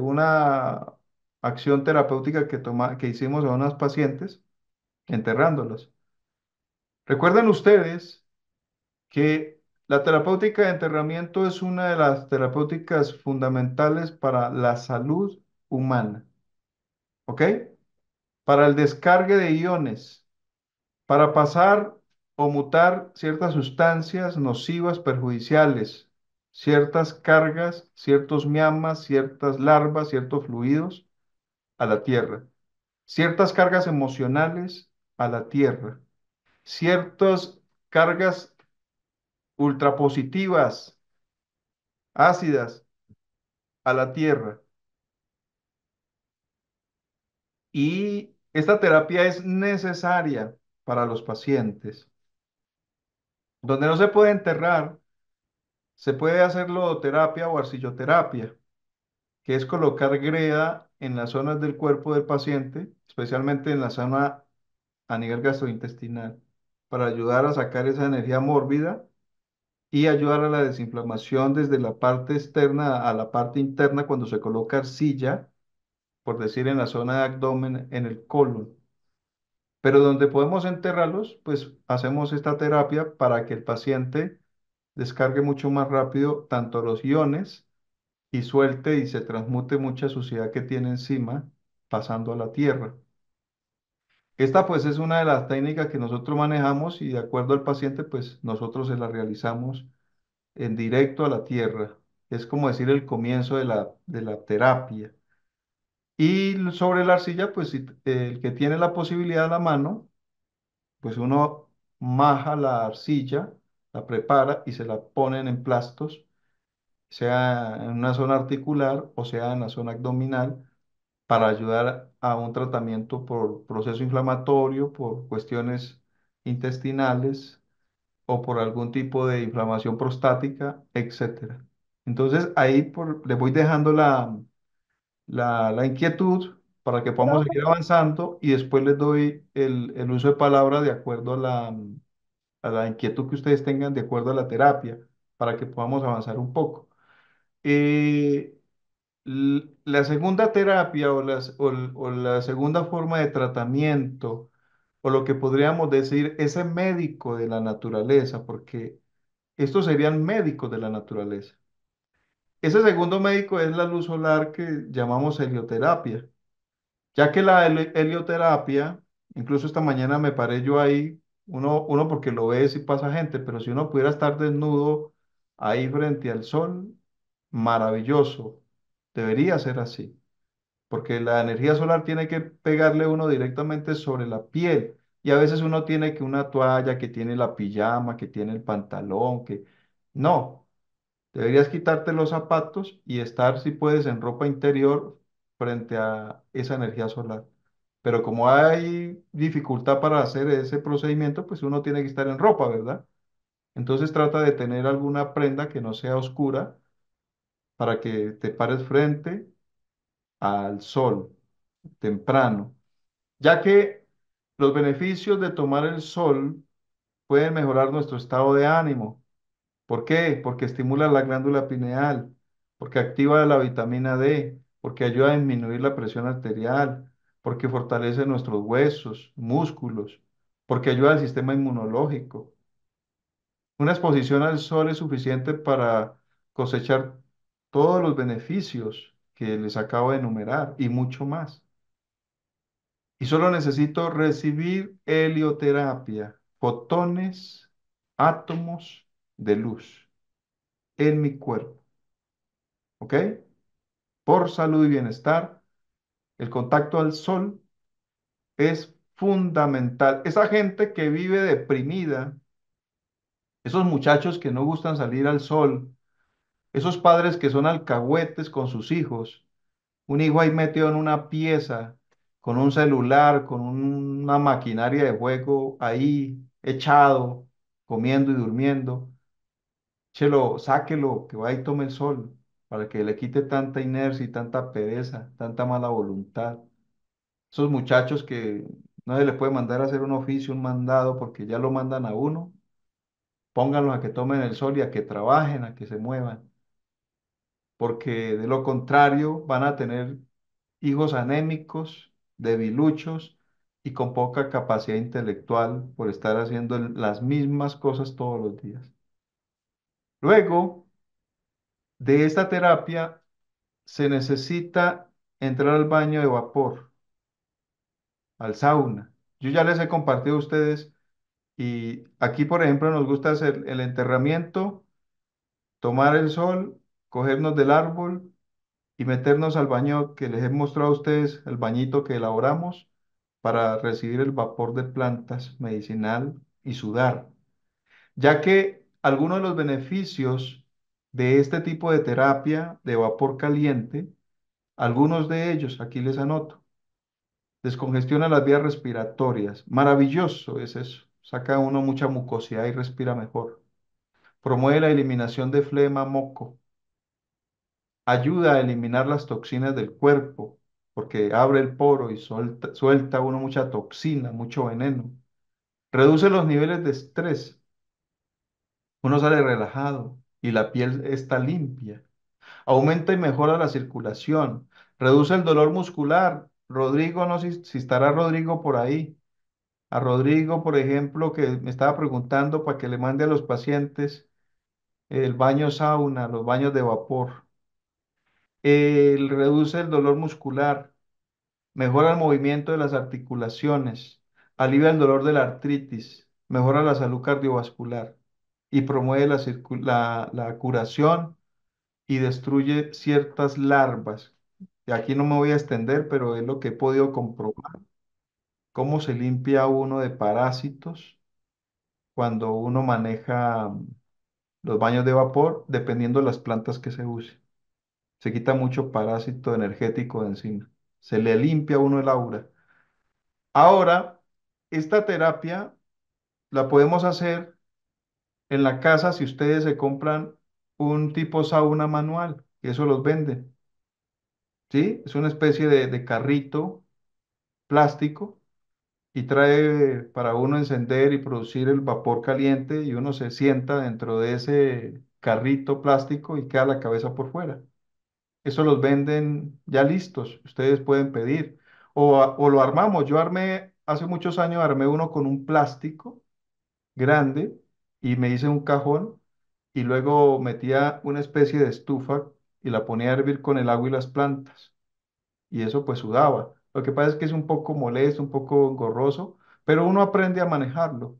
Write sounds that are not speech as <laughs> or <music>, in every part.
una acción terapéutica que, que hicimos a unas pacientes enterrándolas. Recuerden ustedes que la terapéutica de enterramiento es una de las terapéuticas fundamentales para la salud humana. ¿Ok? Para el descargue de iones, para pasar o mutar ciertas sustancias nocivas perjudiciales ciertas cargas, ciertos miamas, ciertas larvas, ciertos fluidos a la tierra, ciertas cargas emocionales a la tierra, ciertas cargas ultrapositivas, ácidas a la tierra. Y esta terapia es necesaria para los pacientes. Donde no se puede enterrar se puede hacer lodoterapia o arcilloterapia, que es colocar greda en las zonas del cuerpo del paciente, especialmente en la zona a nivel gastrointestinal, para ayudar a sacar esa energía mórbida y ayudar a la desinflamación desde la parte externa a la parte interna cuando se coloca arcilla, por decir en la zona de abdomen, en el colon. Pero donde podemos enterrarlos, pues hacemos esta terapia para que el paciente descargue mucho más rápido tanto los iones y suelte y se transmute mucha suciedad que tiene encima pasando a la tierra. Esta pues es una de las técnicas que nosotros manejamos y de acuerdo al paciente pues nosotros se la realizamos en directo a la tierra. Es como decir el comienzo de la, terapia. Y sobre la arcilla pues el que tiene la posibilidad de la mano pues uno maja la arcilla la prepara y se la ponen en plastos, sea en una zona articular o sea en la zona abdominal, para ayudar a un tratamiento por proceso inflamatorio, por cuestiones intestinales o por algún tipo de inflamación prostática, etc. Entonces ahí por, les voy dejando la, la, inquietud para que podamos seguir avanzando y después les doy el, el uso de palabra de acuerdo a la, a la inquietud que ustedes tengan de acuerdo a la terapia, para que podamos avanzar un poco. Eh, la segunda terapia o, o, la segunda forma de tratamiento, o lo que podríamos decir, ese médico de la naturaleza, porque estos serían médicos de la naturaleza. Ese segundo médico es la luz solar que llamamos helioterapia, ya que la helioterapia, incluso esta mañana me paré yo ahí uno, porque lo ves y pasa gente, pero si uno pudiera estar desnudo ahí frente al sol, maravilloso. Debería ser así, porque la energía solar tiene que pegarle uno directamente sobre la piel. Y a veces uno tiene que una toalla, que tiene la pijama, que tiene el pantalón, que... No, deberías quitarte los zapatos y estar, si puedes, en ropa interior frente a esa energía solar. Pero como hay dificultad para hacer ese procedimiento, pues uno tiene que estar en ropa, ¿verdad? Entonces trata de tener alguna prenda que no sea oscura para que te pares frente al sol temprano, ya que los beneficios de tomar el sol pueden mejorar nuestro estado de ánimo. ¿Por qué? Porque estimula la glándula pineal, porque activa la vitamina D, porque ayuda a disminuir la presión arterial, porque fortalece nuestros huesos, músculos, porque ayuda al sistema inmunológico. Una exposición al sol es suficiente para cosechar todos los beneficios que les acabo de enumerar y mucho más. Y solo necesito recibir helioterapia, fotones, átomos de luz en mi cuerpo. ¿Ok? Por salud y bienestar el contacto al sol es fundamental. Esa gente que vive deprimida, esos muchachos que no gustan salir al sol, esos padres que son alcahuetes con sus hijos, un hijo ahí metido en una pieza, con un celular, con una maquinaria de juego ahí echado, comiendo y durmiendo. Chelo, sáquelo, que vaya y tome el sol para que le quite tanta inercia y tanta pereza, tanta mala voluntad. Esos muchachos que no se les puede mandar a hacer un oficio, un mandado, porque ya lo mandan a uno, pónganlos a que tomen el sol y a que trabajen, a que se muevan, porque de lo contrario van a tener hijos anémicos, debiluchos y con poca capacidad intelectual por estar haciendo las mismas cosas todos los días. Luego, de esta terapia se necesita entrar al baño de vapor, al sauna. Yo ya les he compartido a ustedes y aquí, por ejemplo, nos gusta hacer el enterramiento, tomar el sol, cogernos del árbol y meternos al baño que les he mostrado a ustedes, el bañito que elaboramos para recibir el vapor de plantas medicinal y sudar, ya que algunos de los beneficios de este tipo de terapia de vapor caliente, algunos de ellos, aquí les anoto, descongestiona las vías respiratorias. Maravilloso es eso. Saca uno mucha mucosidad y respira mejor. Promueve la eliminación de flema, moco. Ayuda a eliminar las toxinas del cuerpo, porque abre el poro y suelta, suelta uno mucha toxina, mucho veneno. Reduce los niveles de estrés. Uno sale relajado, y la piel está limpia. Aumenta y mejora la circulación. Reduce el dolor muscular. Rodrigo, no sé si, estará Rodrigo por ahí. A Rodrigo, por ejemplo, que me estaba preguntando para que le mande a los pacientes el baño sauna, los baños de vapor. reduce el dolor muscular. Mejora el movimiento de las articulaciones. Alivia el dolor de la artritis. Mejora la salud cardiovascular y promueve la, curación y destruye ciertas larvas. Y aquí no me voy a extender, pero es lo que he podido comprobar. Cómo se limpia uno de parásitos cuando uno maneja mm, los baños de vapor, dependiendo de las plantas que se use. Se quita mucho parásito energético de encima. Se le limpia uno el aura. Ahora, esta terapia la podemos hacer en la casa si ustedes se compran un tipo sauna manual, y eso los venden. ¿Sí? Es una especie de, carrito plástico y trae para uno encender y producir el vapor caliente y uno se sienta dentro de ese carrito plástico y queda la cabeza por fuera. Eso los venden ya listos, ustedes pueden pedir. O, o, lo armamos, yo armé, hace muchos años armé uno con un plástico grande y me hice un cajón y luego metía una especie de estufa y la ponía a hervir con el agua y las plantas. Y eso pues sudaba. Lo que pasa es que es un poco molesto, un poco engorroso, pero uno aprende a manejarlo.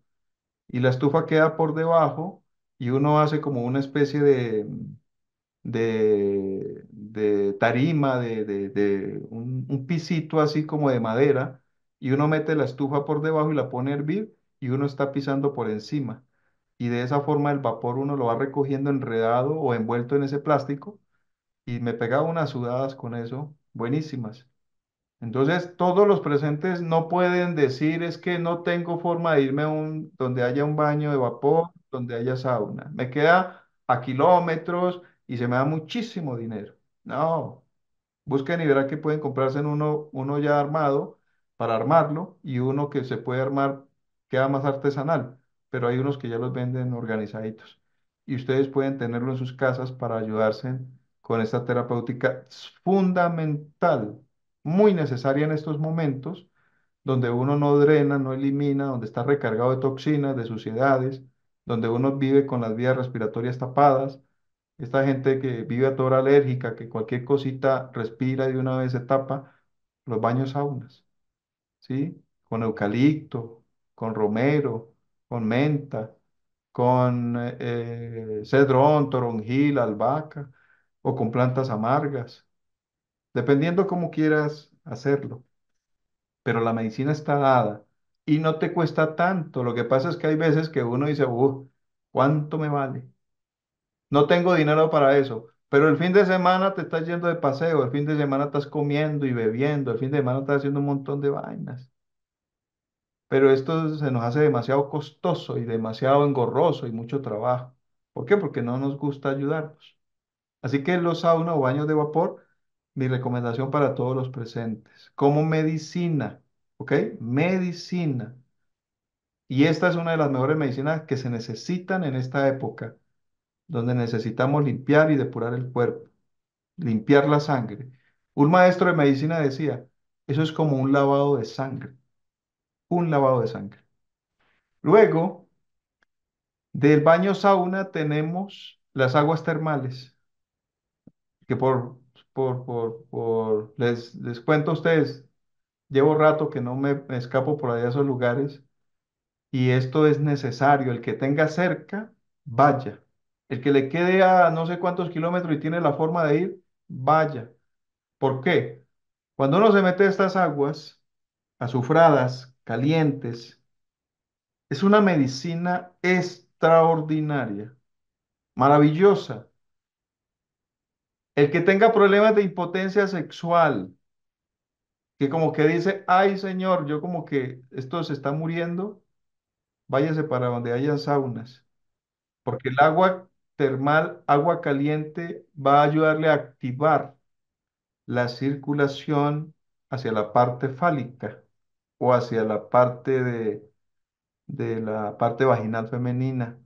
Y la estufa queda por debajo y uno hace como una especie de, mm, de, tarima, de, un, un pisito así como de madera, y uno mete la estufa por debajo y la pone a hervir y uno está pisando por encima y de esa forma el vapor uno lo va recogiendo enredado o envuelto en ese plástico y me pegaba unas sudadas con eso, buenísimas. Entonces, todos los presentes no pueden decir es que no tengo forma de irme a un, donde haya un baño de vapor, donde haya sauna. Me queda a kilómetros y se me da muchísimo dinero. No, busquen y verán que pueden comprarse en uno, uno ya armado para armarlo y uno que se puede armar queda más artesanal pero hay unos que ya los venden organizaditos. Y ustedes pueden tenerlo en sus casas para ayudarse con esta terapéutica fundamental, muy necesaria en estos momentos, donde uno no drena, no elimina, donde está recargado de toxinas, de suciedades, donde uno vive con las vías respiratorias tapadas. Esta gente que vive a toda alérgica, que cualquier cosita respira y una vez se tapa, los baños saunas, ¿sí? Con eucalipto, con romero, con menta, con eh, cedrón, toronjil, albahaca o con plantas amargas, dependiendo cómo quieras hacerlo. Pero la medicina está dada y no te cuesta tanto. Lo que pasa es que hay veces que uno dice, ¿cuánto me vale? No tengo dinero para eso. Pero el fin de semana te estás yendo de paseo, el fin de semana estás comiendo y bebiendo, el fin de semana estás haciendo un montón de vainas pero esto se nos hace demasiado costoso y demasiado engorroso y mucho trabajo. ¿Por qué? Porque no nos gusta ayudarnos. Así que los saunas o baños de vapor, mi recomendación para todos los presentes, como medicina, ¿ok? Medicina. Y esta es una de las mejores medicinas que se necesitan en esta época, donde necesitamos limpiar y depurar el cuerpo, limpiar la sangre. Un maestro de medicina decía, eso es como un lavado de sangre un lavado de sangre. Luego, del baño sauna tenemos las aguas termales, que por, por, por, les, les cuento a ustedes, llevo rato que no me, escapo por allá a esos lugares y esto es necesario, el que tenga cerca, vaya. El que le quede a no sé cuántos kilómetros y tiene la forma de ir, vaya. ¿Por qué? Cuando uno se mete estas aguas azufradas, calientes, es una medicina extraordinaria, maravillosa. El que tenga problemas de impotencia sexual, que como que dice, ay señor, yo como que esto se está muriendo, váyase para donde haya saunas, porque el agua termal, agua caliente, va a ayudarle a activar la circulación hacia la parte fálica o hacia la parte de, la parte vaginal femenina,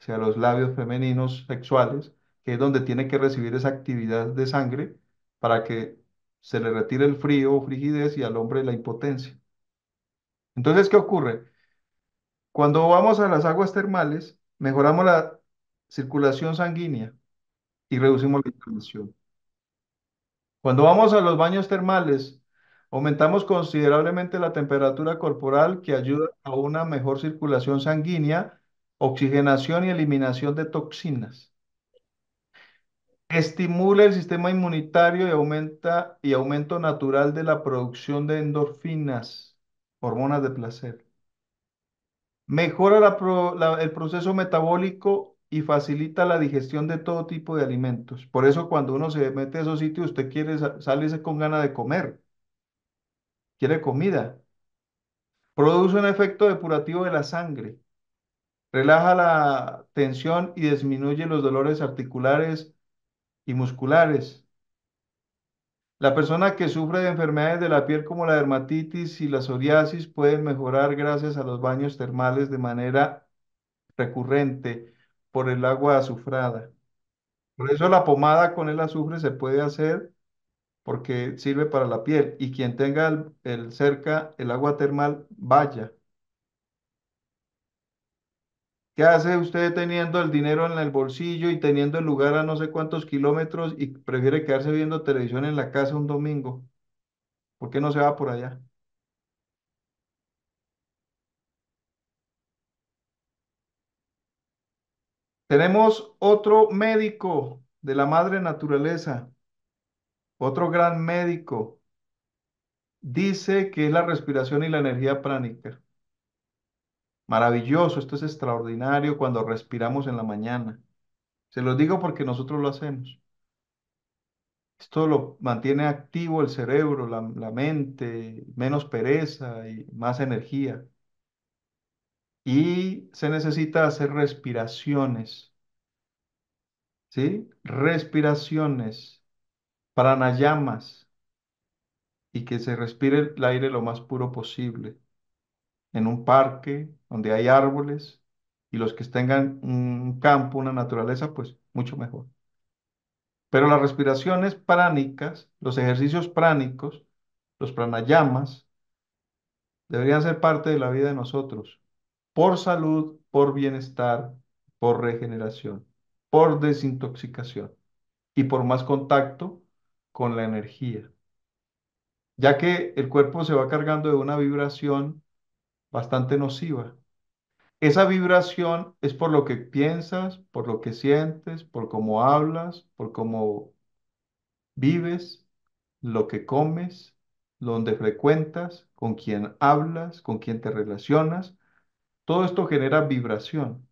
hacia los labios femeninos sexuales, que es donde tiene que recibir esa actividad de sangre para que se le retire el frío o frigidez y al hombre la impotencia. Entonces, ¿qué ocurre? Cuando vamos a las aguas termales, mejoramos la circulación sanguínea y reducimos la inflamación. Cuando vamos a los baños termales, Aumentamos considerablemente la temperatura corporal que ayuda a una mejor circulación sanguínea, oxigenación y eliminación de toxinas. Estimula el sistema inmunitario y aumenta y aumento natural de la producción de endorfinas, hormonas de placer. Mejora el proceso metabólico y facilita la digestión de todo tipo de alimentos. Por eso cuando uno se mete a esos sitios, usted quiere salirse con ganas de comer quiere comida. Produce un efecto depurativo de la sangre. Relaja la tensión y disminuye los dolores articulares y musculares. La persona que sufre de enfermedades de la piel como la dermatitis y la psoriasis pueden mejorar gracias a los baños termales de manera recurrente por el agua azufrada. Por eso la pomada con el azufre se puede hacer porque sirve para la piel. Y quien tenga el, cerca el agua termal, vaya. ¿Qué hace usted teniendo el dinero en el bolsillo y teniendo el lugar a no sé cuántos kilómetros y prefiere quedarse viendo televisión en la casa un domingo? ¿Por qué no se va por allá? Tenemos otro médico de la madre naturaleza otro gran médico, dice que es la respiración y la energía pránica. Maravilloso, esto es extraordinario cuando respiramos en la mañana. Se los digo porque nosotros lo hacemos. Esto lo mantiene activo el cerebro, la, la mente, menos pereza y más energía. Y se necesita hacer respiraciones. ¿Sí? Respiraciones pranayamas y que se respire el aire lo más puro posible en un parque donde hay árboles y los que tengan un campo, una naturaleza, pues mucho mejor. Pero las respiraciones pránicas, los ejercicios pránicos, los pranayamas, deberían ser parte de la vida de nosotros, por salud, por bienestar, por regeneración, por desintoxicación y por más contacto con la energía, ya que el cuerpo se va cargando de una vibración bastante nociva. Esa vibración es por lo que piensas, por lo que sientes, por cómo hablas, por cómo vives, lo que comes, donde frecuentas, con quién hablas, con quién te relacionas. Todo esto genera vibración.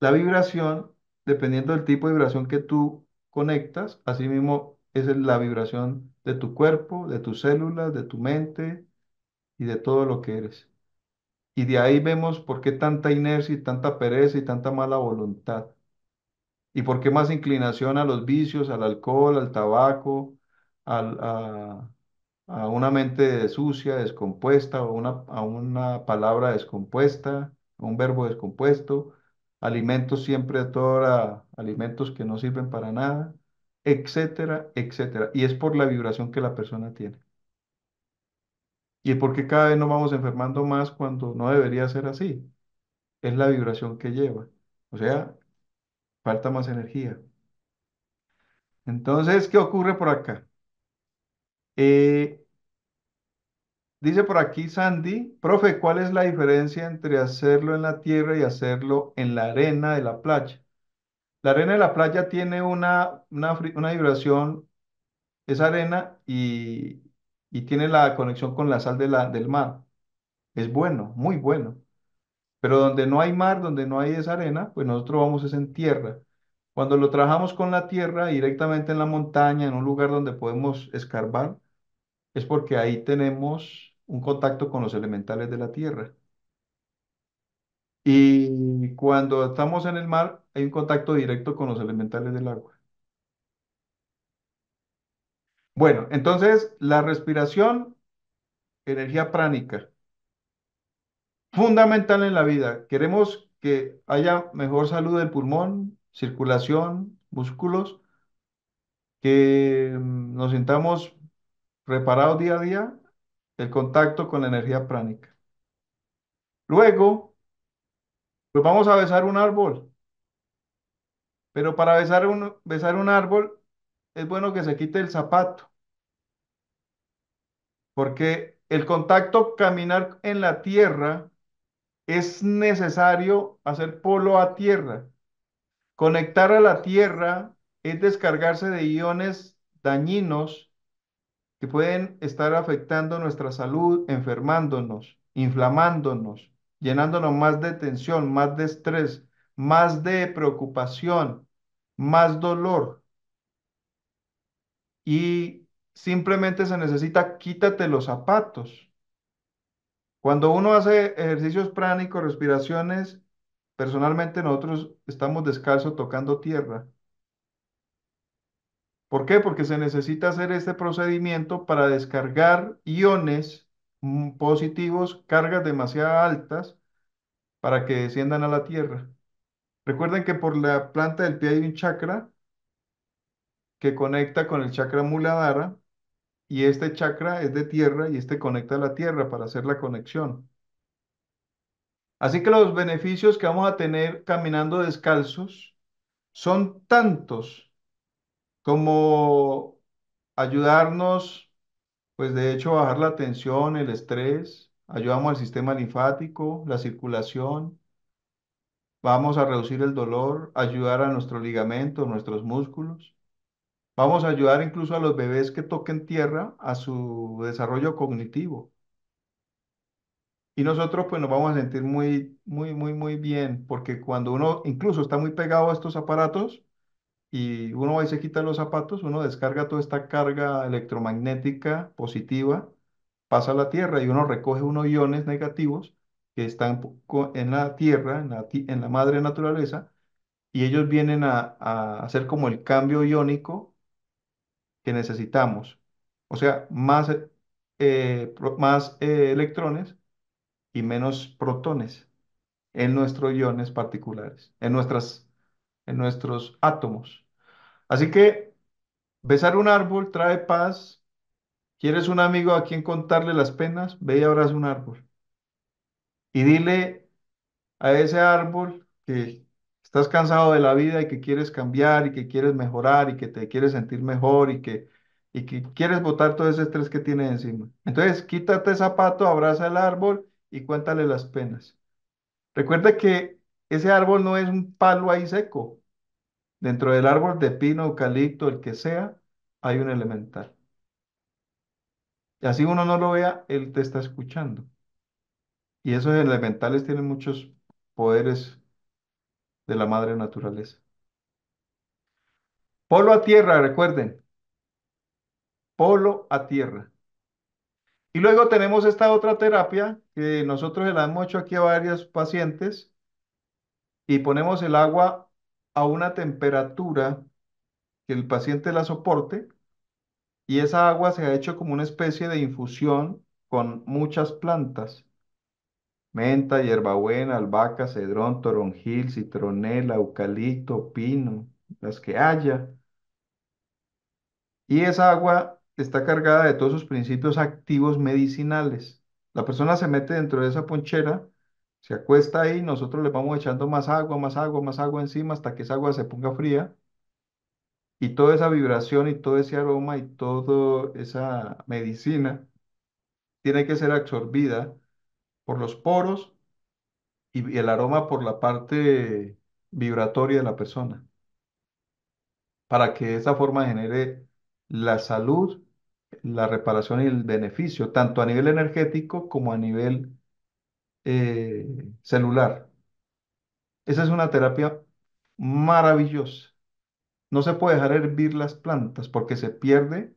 La vibración, dependiendo del tipo de vibración que tú conectas, asimismo es la vibración de tu cuerpo, de tus células, de tu mente y de todo lo que eres. Y de ahí vemos por qué tanta inercia y tanta pereza y tanta mala voluntad. Y por qué más inclinación a los vicios, al alcohol, al tabaco, a, una mente sucia, descompuesta, o a una palabra descompuesta, a un verbo descompuesto, alimentos siempre a toda hora, alimentos que no sirven para nada etcétera, etcétera. Y es por la vibración que la persona tiene. Y porque cada vez nos vamos enfermando más cuando no debería ser así. Es la vibración que lleva. O sea, falta más energía. Entonces, ¿qué ocurre por acá? Eh, dice por aquí Sandy, profe, ¿cuál es la diferencia entre hacerlo en la tierra y hacerlo en la arena de la playa? La arena de la playa tiene una, una, vibración, es arena y, tiene la conexión con la sal del mar. Es bueno, muy bueno. Pero donde no hay mar, donde no hay esa arena, pues nosotros vamos es en tierra. Cuando lo trabajamos con la tierra, directamente en la montaña, en un lugar donde podemos escarbar, es porque ahí tenemos un contacto con los elementales de la tierra. Y cuando estamos en el mar, hay un contacto directo con los elementales del agua. Bueno, entonces la respiración, energía pránica, fundamental en la vida. Queremos que haya mejor salud del pulmón, circulación, músculos, que mm, nos sintamos preparados día a día, el contacto con la energía pránica. Luego, pues vamos a besar un árbol. Pero para besar un, besar un árbol es bueno que se quite el zapato. Porque el contacto caminar en la tierra es necesario hacer polo a tierra. Conectar a la tierra es descargarse de iones dañinos que pueden estar afectando nuestra salud, enfermándonos, inflamándonos llenándonos más de tensión, más de estrés, más de preocupación, más dolor. Y simplemente se necesita quítate los zapatos. Cuando uno hace ejercicios pránicos, respiraciones, personalmente nosotros estamos descalzos tocando tierra. ¿Por qué? Porque se necesita hacer este procedimiento para descargar iones Mm, positivos cargas demasiado altas para que desciendan a la tierra. Recuerden que por la planta del pie hay un chakra que conecta con el chakra Muladhara y este chakra es de tierra y este conecta a la tierra para hacer la conexión. Así que los beneficios que vamos a tener caminando descalzos son tantos como ayudarnos pues de hecho, bajar la tensión, el estrés, ayudamos al sistema linfático, la circulación, vamos a reducir el dolor, ayudar a nuestros ligamentos, nuestros músculos. Vamos a ayudar incluso a los bebés que toquen tierra a su desarrollo cognitivo. Y nosotros pues nos vamos a sentir muy, muy, muy, muy bien, porque cuando uno incluso está muy pegado a estos aparatos, y uno va se quita los zapatos, uno descarga toda esta carga electromagnética positiva, pasa a la Tierra y uno recoge unos iones negativos que están en la Tierra, en la, madre naturaleza, y ellos vienen a, hacer como el cambio iónico que necesitamos. O sea, más, eh, más eh, electrones y menos protones en nuestros iones particulares, en, nuestras, en nuestros átomos. Así que besar un árbol trae paz. ¿Quieres un amigo a quien contarle las penas? Ve y abraza un árbol. Y dile a ese árbol que estás cansado de la vida y que quieres cambiar y que quieres mejorar y que te quieres sentir mejor y que, y que quieres botar todo ese estrés que tienes encima. Entonces, quítate el zapato, abraza el árbol y cuéntale las penas. Recuerda que ese árbol no es un palo ahí seco, Dentro del árbol de pino, eucalipto, el que sea, hay un elemental. Y así uno no lo vea, él te está escuchando. Y esos elementales tienen muchos poderes de la madre naturaleza. Polo a tierra, recuerden. Polo a tierra. Y luego tenemos esta otra terapia que nosotros le hemos hecho aquí a varios pacientes y ponemos el agua a una temperatura que el paciente la soporte y esa agua se ha hecho como una especie de infusión con muchas plantas. Menta, hierbabuena, albahaca, cedrón, toronjil, citronela, eucalipto, pino, las que haya. Y esa agua está cargada de todos sus principios activos medicinales. La persona se mete dentro de esa ponchera se acuesta ahí, nosotros le vamos echando más agua, más agua, más agua encima hasta que esa agua se ponga fría. Y toda esa vibración y todo ese aroma y toda esa medicina tiene que ser absorbida por los poros y el aroma por la parte vibratoria de la persona, para que de esa forma genere la salud, la reparación y el beneficio, tanto a nivel energético como a nivel eh, celular. Esa es una terapia maravillosa. No se puede dejar hervir las plantas porque se pierden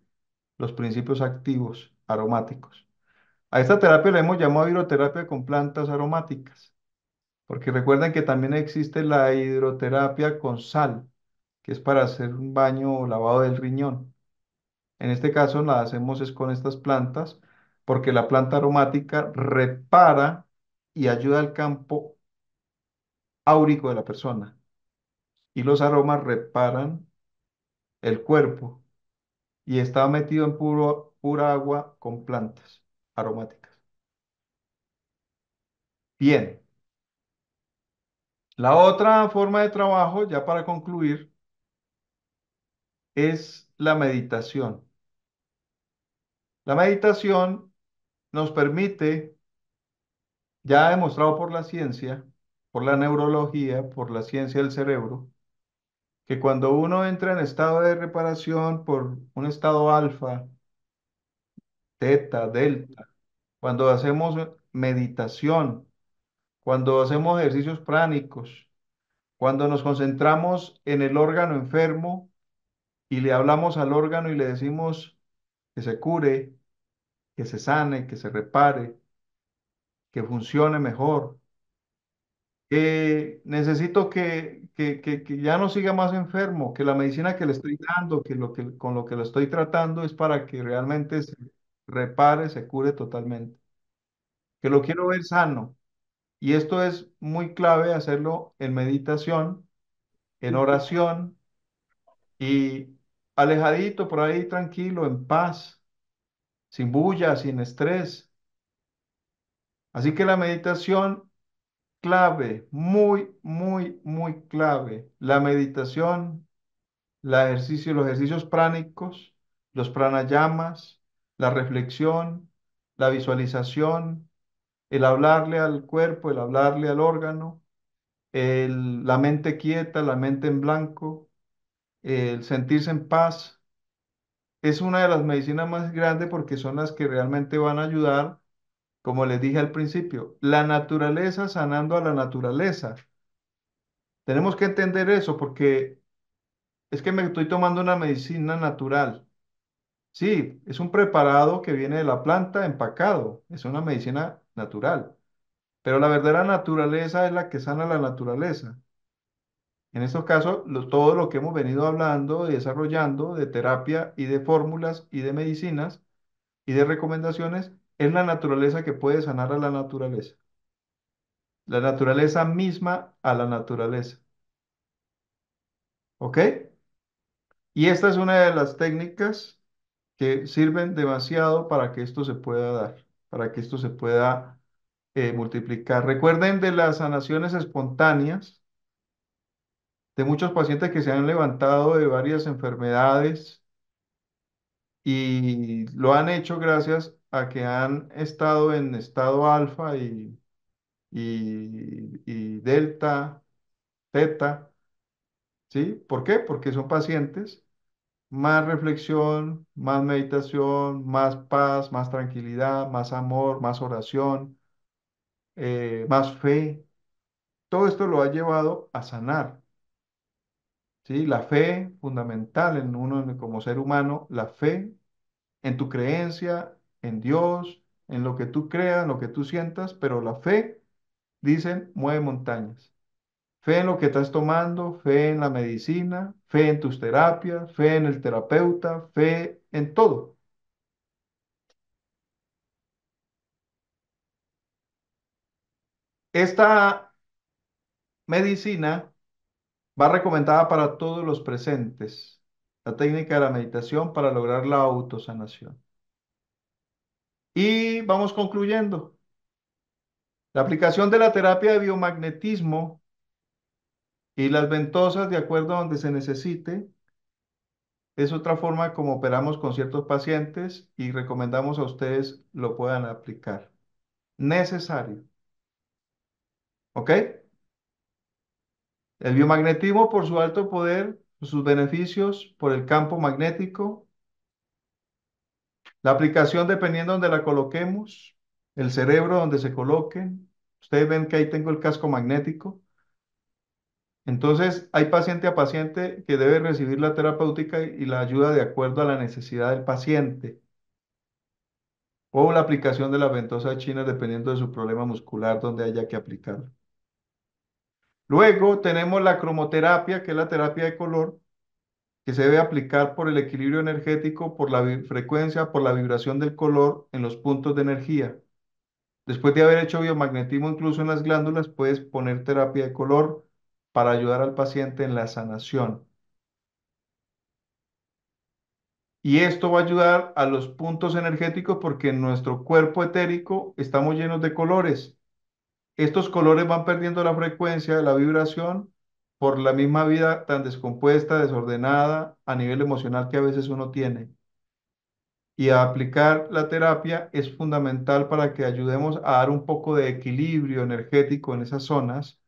los principios activos aromáticos. A esta terapia la hemos llamado hidroterapia con plantas aromáticas, porque recuerden que también existe la hidroterapia con sal, que es para hacer un baño o lavado del riñón. En este caso la hacemos es con estas plantas, porque la planta aromática repara y ayuda al campo áurico de la persona. Y los aromas reparan el cuerpo y está metido en puro, pura agua con plantas aromáticas. Bien. La otra forma de trabajo, ya para concluir, es la meditación. La meditación nos permite ya ha demostrado por la ciencia, por la neurología, por la ciencia del cerebro, que cuando uno entra en estado de reparación por un estado alfa, teta, delta, cuando hacemos meditación, cuando hacemos ejercicios pránicos, cuando nos concentramos en el órgano enfermo y le hablamos al órgano y le decimos que se cure, que se sane, que se repare, que funcione mejor. necesito que, ya no siga más enfermo, que la medicina que le estoy dando, que, lo que con lo que lo estoy tratando es para que realmente se repare, se cure totalmente. Que lo quiero ver sano. Y esto es muy clave hacerlo en meditación, en oración y alejadito por ahí, tranquilo, en paz, sin bulla, sin estrés Así que la meditación clave, muy, muy, muy clave. La meditación, los ejercicios pránicos, los pranayamas, la reflexión, la visualización, el hablarle al cuerpo, el hablarle al órgano, la mente quieta, la mente en blanco, el sentirse en paz. Es una de las medicinas más grandes porque son las que realmente van a ayudar como les dije al principio, la naturaleza sanando a la naturaleza. Tenemos que entender eso porque es que me estoy tomando una medicina natural. Sí, es un preparado que viene de la planta empacado, es una medicina natural, pero la verdadera naturaleza es la que sana la naturaleza. En estos casos, todo lo que hemos venido hablando y desarrollando de terapia y de fórmulas y de medicinas y de recomendaciones es la naturaleza que puede sanar a la naturaleza. La naturaleza misma a la naturaleza. ¿Ok? Y esta es una de las técnicas que sirven demasiado para que esto se pueda dar, para que esto se pueda eh, multiplicar. Recuerden de las sanaciones espontáneas, de muchos pacientes que se han levantado de varias enfermedades y lo han hecho gracias que han estado en estado alfa y, delta, teta, ¿sí? ¿Por qué? Porque son pacientes más reflexión, más meditación, más paz, más tranquilidad, más amor, más oración, eh, más fe. Todo esto lo ha llevado a sanar. ¿Sí? La fe fundamental en uno como ser humano, la fe en tu creencia, en Dios, en lo que tú creas, en lo que tú sientas, pero la fe, dicen, mueve montañas. Fe en lo que estás tomando, fe en la medicina, fe en tus terapias, fe en el terapeuta, fe en todo. Esta medicina va recomendada para todos los presentes, la técnica de la meditación para lograr la autosanación. Y vamos concluyendo. La aplicación de la terapia de biomagnetismo y las ventosas de acuerdo a donde se necesite es otra forma como operamos con ciertos pacientes y recomendamos a ustedes lo puedan aplicar. Necesario. ¿Ok? El biomagnetismo por su alto poder, sus beneficios por el campo magnético, la aplicación, dependiendo donde la coloquemos, el cerebro donde se coloquen Ustedes ven que ahí tengo el casco magnético. Entonces, hay paciente a paciente que debe recibir la terapéutica y la ayuda de acuerdo a la necesidad del paciente. O la aplicación de la ventosa china dependiendo de su problema muscular donde haya que aplicarla. Luego tenemos la cromoterapia, que es la terapia de color, que se debe aplicar por el equilibrio energético, por la frecuencia, por la vibración del color en los puntos de energía. Después de haber hecho biomagnetismo incluso en las glándulas, puedes poner terapia de color para ayudar al paciente en la sanación. Y esto va a ayudar a los puntos energéticos porque en nuestro cuerpo etérico estamos llenos de colores. Estos colores van perdiendo la frecuencia, la vibración por la misma vida tan descompuesta, desordenada a nivel emocional que a veces uno tiene. Y a aplicar la terapia es fundamental para que ayudemos a dar un poco de equilibrio energético en esas zonas,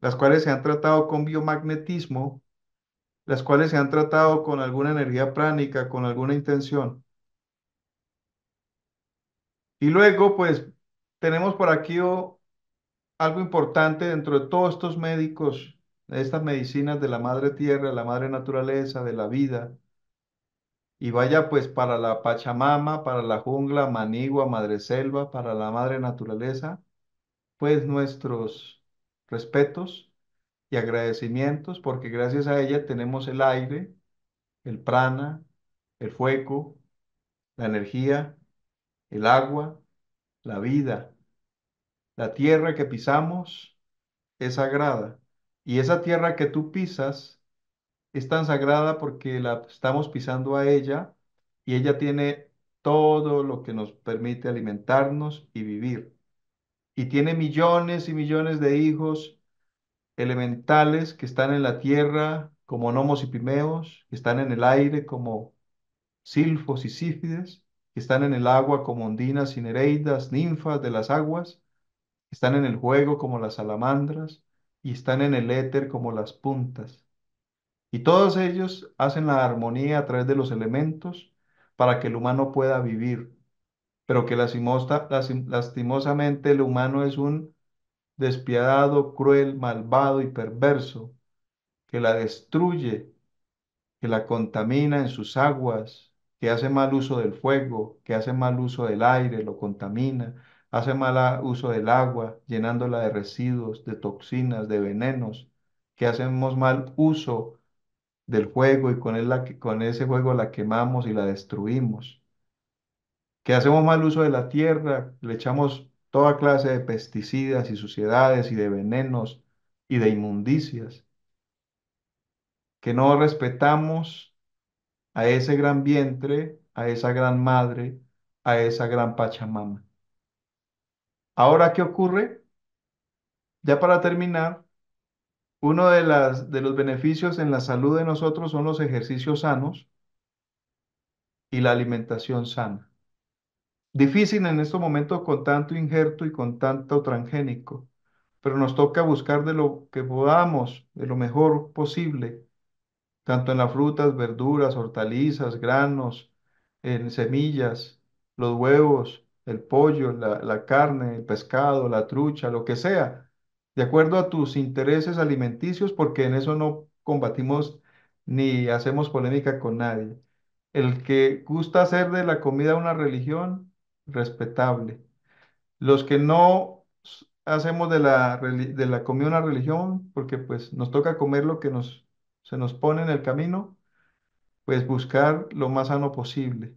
las cuales se han tratado con biomagnetismo, las cuales se han tratado con alguna energía pránica, con alguna intención. Y luego, pues, tenemos por aquí algo importante dentro de todos estos médicos estas medicinas de la madre tierra, la madre naturaleza, de la vida, y vaya pues para la Pachamama, para la jungla, manigua, madre selva, para la madre naturaleza, pues nuestros respetos y agradecimientos, porque gracias a ella tenemos el aire, el prana, el fuego, la energía, el agua, la vida. La tierra que pisamos es sagrada y esa tierra que tú pisas es tan sagrada porque la estamos pisando a ella y ella tiene todo lo que nos permite alimentarnos y vivir. Y tiene millones y millones de hijos elementales que están en la tierra como gnomos y pimeos, que están en el aire como silfos y sífides, que están en el agua como ondinas y nereidas, ninfas de las aguas, que están en el juego como las salamandras, y están en el éter como las puntas. Y todos ellos hacen la armonía a través de los elementos para que el humano pueda vivir, pero que lastimosamente el humano es un despiadado, cruel, malvado y perverso, que la destruye, que la contamina en sus aguas, que hace mal uso del fuego, que hace mal uso del aire, lo contamina, hace mal uso del agua, llenándola de residuos, de toxinas, de venenos, que hacemos mal uso del juego y con, con ese juego la quemamos y la destruimos, que hacemos mal uso de la tierra, le echamos toda clase de pesticidas y suciedades y de venenos y de inmundicias, que no respetamos a ese gran vientre, a esa gran madre, a esa gran Pachamama. Ahora, ¿qué ocurre? Ya para terminar, uno de, las, de los beneficios en la salud de nosotros son los ejercicios sanos y la alimentación sana. Difícil en estos momentos con tanto injerto y con tanto transgénico, pero nos toca buscar de lo que podamos, de lo mejor posible, tanto en las frutas, verduras, hortalizas, granos, en semillas, los huevos, el pollo, la, la carne, el pescado, la trucha, lo que sea, de acuerdo a tus intereses alimenticios, porque en eso no combatimos ni hacemos polémica con nadie. El que gusta hacer de la comida una religión, respetable. Los que no hacemos de la, de la comida una religión, porque pues nos toca comer lo que nos, se nos pone en el camino, pues buscar lo más sano posible.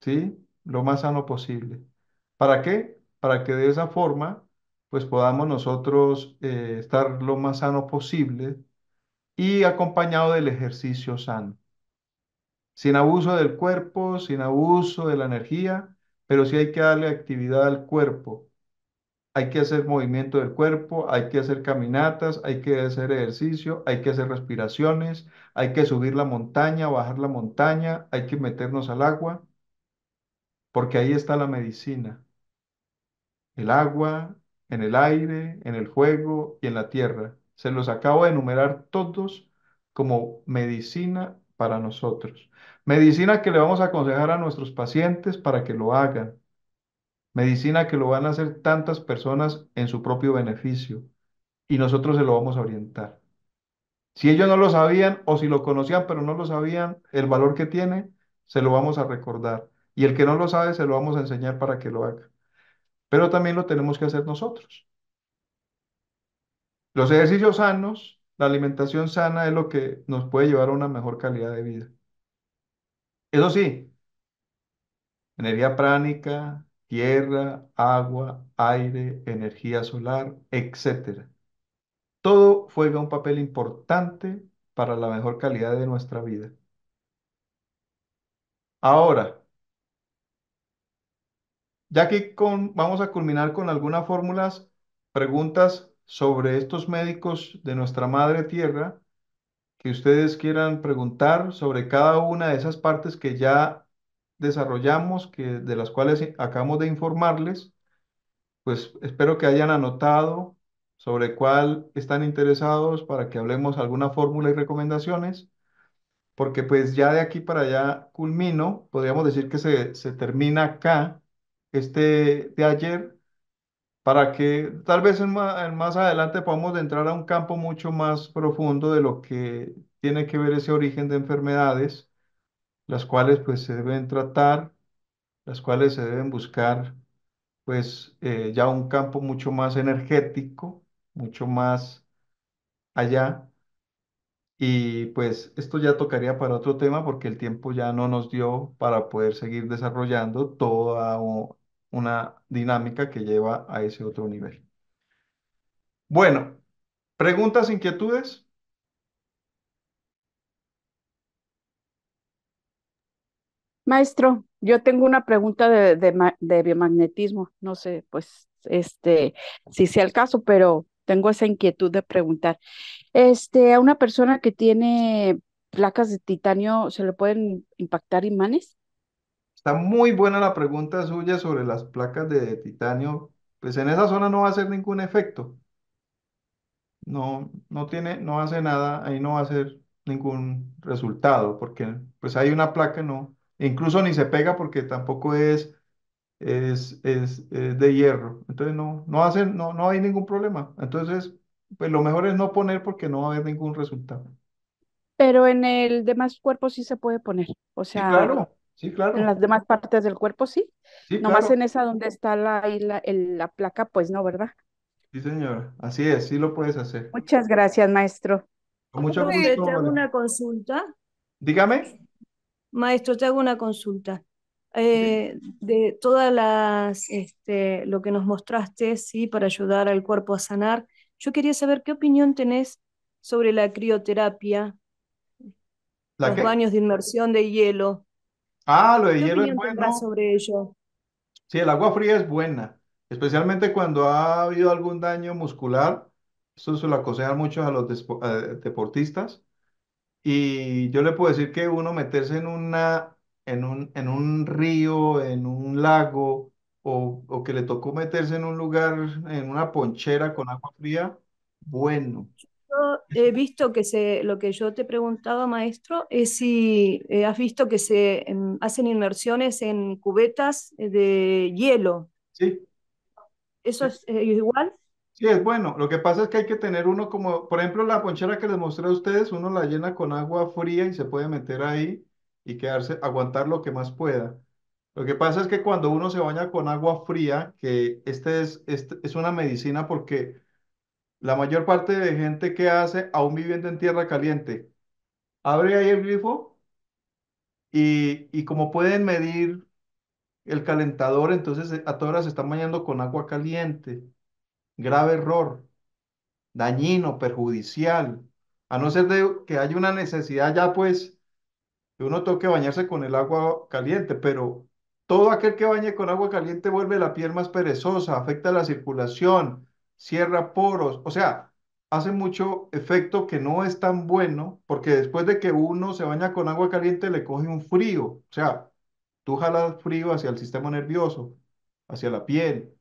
¿Sí? lo más sano posible. ¿Para qué? Para que de esa forma pues podamos nosotros eh, estar lo más sano posible y acompañado del ejercicio sano. Sin abuso del cuerpo, sin abuso de la energía, pero si hay que darle actividad al cuerpo. Hay que hacer movimiento del cuerpo, hay que hacer caminatas, hay que hacer ejercicio, hay que hacer respiraciones, hay que subir la montaña, bajar la montaña, hay que meternos al agua porque ahí está la medicina. El agua, en el aire, en el fuego y en la tierra. Se los acabo de enumerar todos como medicina para nosotros. Medicina que le vamos a aconsejar a nuestros pacientes para que lo hagan. Medicina que lo van a hacer tantas personas en su propio beneficio. Y nosotros se lo vamos a orientar. Si ellos no lo sabían o si lo conocían pero no lo sabían, el valor que tiene, se lo vamos a recordar. Y el que no lo sabe, se lo vamos a enseñar para que lo haga. Pero también lo tenemos que hacer nosotros. Los ejercicios sanos, la alimentación sana es lo que nos puede llevar a una mejor calidad de vida. Eso sí, energía pránica, tierra, agua, aire, energía solar, etc. Todo juega un papel importante para la mejor calidad de nuestra vida. Ahora, ya que con, vamos a culminar con algunas fórmulas, preguntas sobre estos médicos de nuestra madre tierra, que ustedes quieran preguntar sobre cada una de esas partes que ya desarrollamos, que, de las cuales acabamos de informarles, pues espero que hayan anotado sobre cuál están interesados para que hablemos alguna fórmula y recomendaciones, porque pues ya de aquí para allá culmino, podríamos decir que se, se termina acá este de ayer para que tal vez más, adelante podamos entrar a un campo mucho más profundo de lo que tiene que ver ese origen de enfermedades, las cuales pues se deben tratar, las cuales se deben buscar pues eh, ya un campo mucho más energético, mucho más allá. Y pues esto ya tocaría para otro tema porque el tiempo ya no nos dio para poder seguir desarrollando toda una dinámica que lleva a ese otro nivel. Bueno, preguntas, inquietudes. Maestro, yo tengo una pregunta de, biomagnetismo. No sé, pues, este, si sea el caso, pero tengo esa inquietud de preguntar. Este, a una persona que tiene placas de titanio, ¿se le pueden impactar imanes? Está muy buena la pregunta suya sobre las placas de titanio. Pues en esa zona no va a hacer ningún efecto. No, no tiene, no hace nada, ahí no va a hacer ningún resultado, porque pues hay una placa, no, e incluso ni se pega porque tampoco es, es, es, de hierro. Entonces no, no no, no hay ningún problema. Entonces, pues lo mejor es no poner porque no va a haber ningún resultado. Pero en el demás cuerpo sí se puede poner. O sea, claro. Sí, claro. En las demás partes del cuerpo, sí. Nomás en esa donde está la, placa, pues no, ¿verdad? Sí, señora. Así es, sí lo puedes hacer. Muchas gracias, maestro. Con mucho gusto. te hago una consulta. Dígame. Maestro, te hago una consulta. Eh, de todas las, este, lo que nos mostraste, sí, para ayudar al cuerpo a sanar, yo quería saber qué opinión tenés sobre la crioterapia, los baños de inmersión de hielo. Ah, lo de hielo es bueno. Sí, el agua fría es buena, especialmente cuando ha habido algún daño muscular. Eso se lo aconsejan mucho a los deportistas. Y yo le puedo decir que uno meterse en una, en un, en un río, en un lago, o, o que le tocó meterse en un lugar, en una ponchera con agua fría, bueno he visto que se, lo que yo te preguntaba, maestro, es si eh, has visto que se em, hacen inmersiones en cubetas eh, de hielo. Sí. ¿Eso es eh, igual? Sí, es bueno. Lo que pasa es que hay que tener uno como, por ejemplo, la ponchera que les mostré a ustedes, uno la llena con agua fría y se puede meter ahí y quedarse, aguantar lo que más pueda. Lo que pasa es que cuando uno se baña con agua fría, que este es, este, es una medicina porque la mayor parte de gente que hace aún viviendo en tierra caliente. Abre ahí el grifo y, como pueden medir el calentador, entonces eh, a todas se están bañando con agua caliente. Grave error, dañino, perjudicial. A no ser de que haya una necesidad ya pues que uno toque bañarse con el agua caliente, pero todo aquel que bañe con agua caliente vuelve la piel más perezosa, afecta la circulación, cierra poros, o sea, hace mucho efecto que no es tan bueno, porque después de que uno se baña con agua caliente le coge un frío, o sea, tú jalas frío hacia el sistema nervioso, hacia la piel,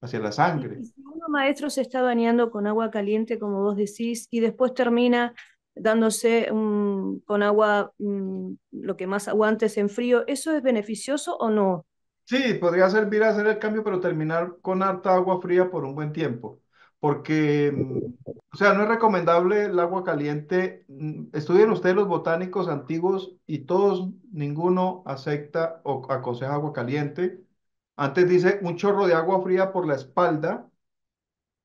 hacia la sangre. si uno maestro se está bañando con agua caliente, como vos decís, y después termina dándose con agua mm, lo que más aguantes en frío, ¿eso es beneficioso o no? Sí, podría servir a hacer el cambio, pero terminar con harta agua fría por un buen tiempo porque, mm, o sea, no es recomendable el agua caliente. Mm, estudien ustedes los botánicos antiguos y todos, ninguno acepta o aconseja agua caliente. Antes dice un chorro de agua fría por la espalda,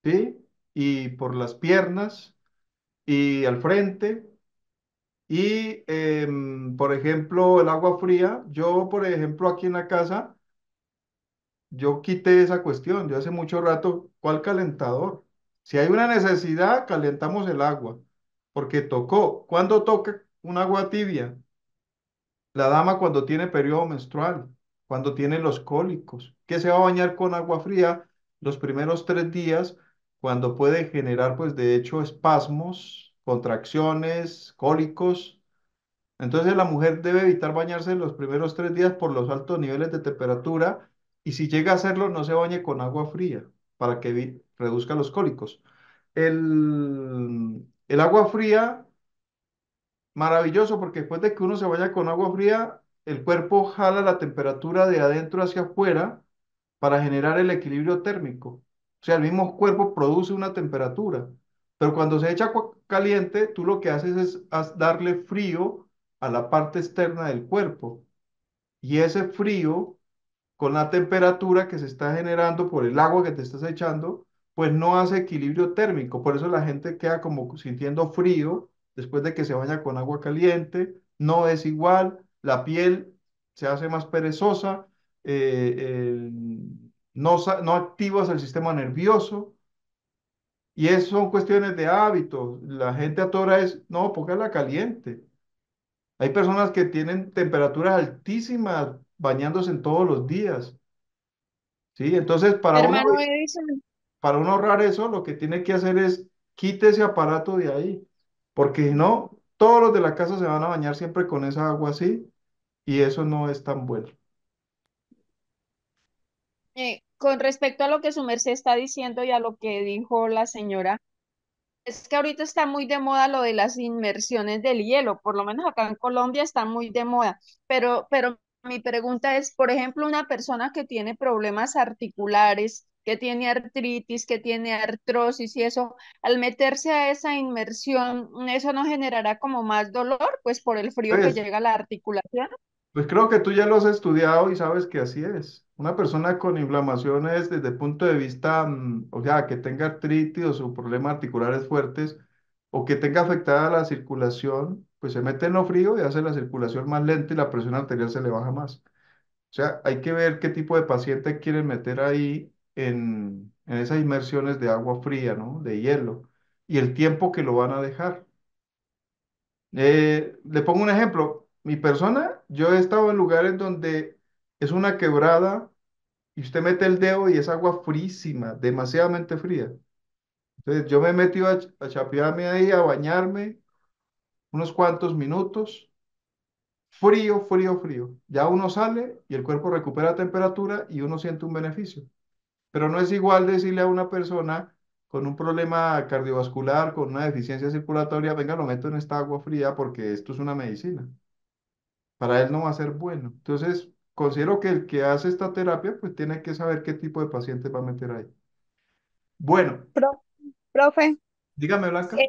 ¿sí? Y por las piernas y al frente. Y, em, por ejemplo, el agua fría. Yo, por ejemplo, aquí en la casa, yo quité esa cuestión. Yo hace mucho rato, ¿cuál calentador? Si hay una necesidad, calentamos el agua, porque tocó. ¿Cuándo toca un agua tibia? La dama cuando tiene periodo menstrual, cuando tiene los cólicos, que se va a bañar con agua fría los primeros tres días, cuando puede generar, pues, de hecho, espasmos, contracciones, cólicos. Entonces la mujer debe evitar bañarse los primeros tres días por los altos niveles de temperatura y si llega a hacerlo, no se bañe con agua fría para que reduzca los cólicos. El, el agua fría, maravilloso, porque después de que uno se vaya con agua fría, el cuerpo jala la temperatura de adentro hacia afuera para generar el equilibrio térmico. O sea, el mismo cuerpo produce una temperatura, pero cuando se echa agua caliente, tú lo que haces es darle frío a la parte externa del cuerpo. Y ese frío con la temperatura que se está generando por el agua que te estás echando, pues no hace equilibrio térmico. Por eso la gente queda como sintiendo frío después de que se baña con agua caliente, no es igual, la piel se hace más perezosa, eh, no, no activas el sistema nervioso. Y eso son cuestiones de hábitos. La gente a atora es, no, porque la caliente. Hay personas que tienen temperaturas altísimas, bañándose en todos los días. ¿Sí? Entonces, para uno, para ahorrar eso, lo que tiene que hacer es quite ese aparato de ahí, porque si no, todos los de la casa se van a bañar siempre con esa agua así y eso no es tan bueno. Eh, con respecto a lo que su merced está diciendo y a lo que dijo la señora, es que ahorita está muy de moda lo de las inmersiones del hielo, por lo menos acá en Colombia está muy de moda, pero, pero mi pregunta es, por ejemplo, una persona que tiene problemas articulares, que tiene artritis, que tiene artrosis y eso, al meterse a esa inmersión, ¿eso no generará como más dolor, pues por el frío que pues llega a la articulación? Pues creo que tú ya lo has estudiado y sabes que así es. Una persona con inflamaciones desde el punto de vista, mm, o sea, que tenga artritis o problemas articulares fuertes o que tenga afectada la circulación, pues se mete en lo frío y hace la circulación más lenta y la presión arterial se le baja más. O sea, hay que ver qué tipo de paciente quieren meter ahí en, esas inmersiones de agua fría, ¿no? De hielo, y el tiempo que lo van a dejar. Eh, le pongo un ejemplo. Mi persona, yo he estado en lugares donde es una quebrada y usted mete el dedo y es agua frísima, demasiadamente fría. Entonces yo me he metido a, a chapearme ahí, a bañarme, unos cuantos minutos, frío, frío, frío. Ya uno sale y el cuerpo recupera temperatura y uno siente un beneficio. Pero no es igual decirle a una persona con un problema cardiovascular, con una deficiencia circulatoria, venga, lo meto en esta agua fría porque esto es una medicina. Para él no va a ser bueno. Entonces, considero que el que hace esta terapia, pues tiene que saber qué tipo de paciente va a meter ahí. Bueno. profe. Dígame, Blanca. Eh,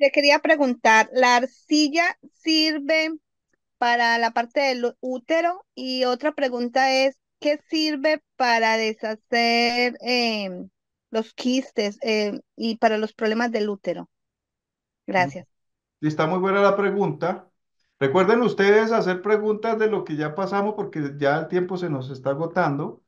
le quería preguntar, ¿la arcilla sirve para la parte del útero? Y otra pregunta es, ¿qué sirve para deshacer em, los quistes em, y para los problemas del útero? Gracias. Está muy buena la pregunta. Recuerden ustedes hacer preguntas de lo que ya pasamos porque ya el tiempo se nos está agotando.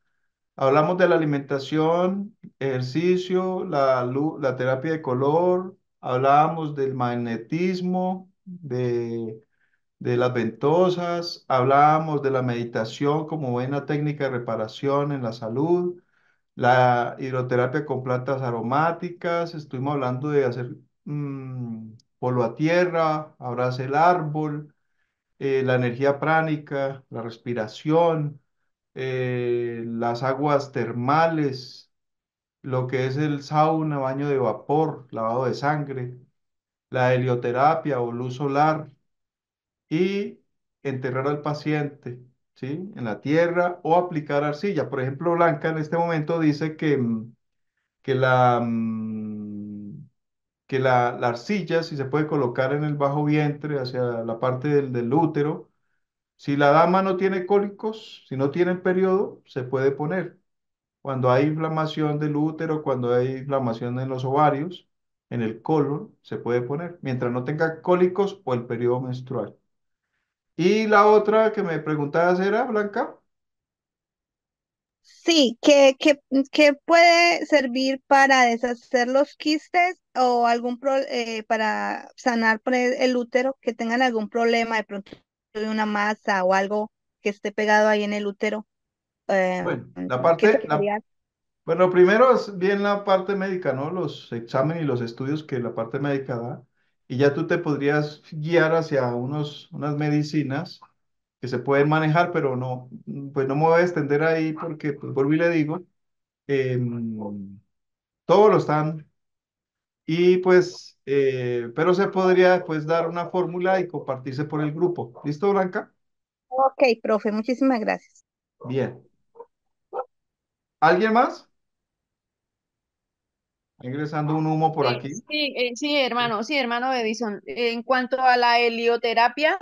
Hablamos de la alimentación, ejercicio, la, la terapia de color, hablábamos del magnetismo, de, las ventosas, hablábamos de la meditación como buena técnica de reparación en la salud, la hidroterapia con plantas aromáticas, estuvimos hablando de hacer mm, polo a tierra, abrazar el árbol, eh, la energía pránica, la respiración, eh, las aguas termales, lo que es el sauna, baño de vapor, lavado de sangre, la helioterapia o luz solar y enterrar al paciente ¿sí? en la tierra o aplicar arcilla. Por ejemplo, Blanca en este momento dice que, mm, que, la, mm, que la, la arcilla, si se puede colocar en el bajo vientre, hacia la parte del, del útero, si la dama no tiene cólicos, si no tiene el periodo, se puede poner cuando hay inflamación del útero, cuando hay inflamación en los ovarios, en el colon, se puede poner, mientras no tenga cólicos o el periodo menstrual. Y la otra que me preguntaba era, Blanca. Sí, ¿qué, puede servir para deshacer los quistes o algún eh, para sanar el útero que tengan algún problema de pronto de una masa o algo que esté pegado ahí en el útero? bueno, em, la parte, bueno, primero es bien la parte médica, ¿no? Los exámenes y los estudios que la parte médica da. Y ya tú te podrías guiar hacia unos, unas medicinas que se pueden manejar, pero no, pues no me voy a extender ahí porque, pues, vuelvo le digo, eh, em, todos lo están. Y pues, eh, pero se podría pues dar una fórmula y compartirse por el grupo. ¿Listo, Blanca? Ok, profe, muchísimas gracias. Bien. ¿Alguien más? Ingresando un humo por aquí. sí, eh, sí, hermano, sí, hermano Edison. En cuanto a la helioterapia,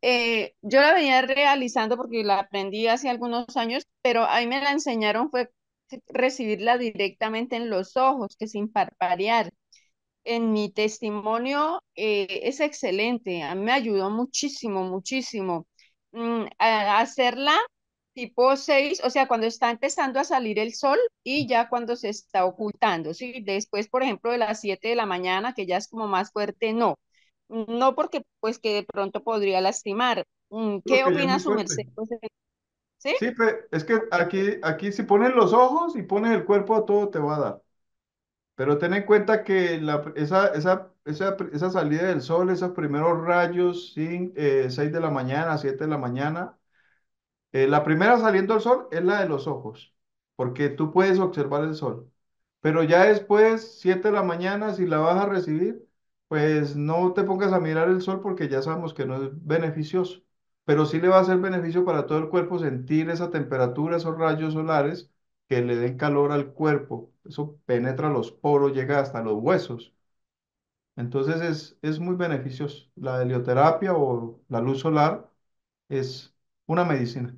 eh, yo la venía realizando porque la aprendí hace algunos años, pero ahí me la enseñaron fue recibirla directamente en los ojos, que sin parpadear. En mi testimonio eh, es excelente, a mí me ayudó muchísimo, muchísimo. Mm, a hacerla tipo 6, o sea, cuando está empezando a salir el sol y ya cuando se está ocultando, ¿sí? Después, por ejemplo, de las 7 de la mañana, que ya es como más fuerte, no. No porque, pues, que de pronto podría lastimar. Mm, ¿Qué opinas, su merced? ¿Sí? pero es que aquí, aquí si pones los ojos y pones el cuerpo, todo te va a dar. Pero ten en cuenta que la, esa, esa, salida del sol, esos primeros rayos, 6 ¿sí? Eh, de la mañana, 7 de la mañana, eh, la primera saliendo al sol es la de los ojos, porque tú puedes observar el sol. Pero ya después, 7 de la mañana, si la vas a recibir, pues no te pongas a mirar el sol porque ya sabemos que no es beneficioso. Pero sí le va a ser beneficio para todo el cuerpo sentir esa temperatura, esos rayos solares que le den calor al cuerpo. Eso penetra los poros, llega hasta los huesos. Entonces es muy beneficioso. La helioterapia o la luz solar es una medicina.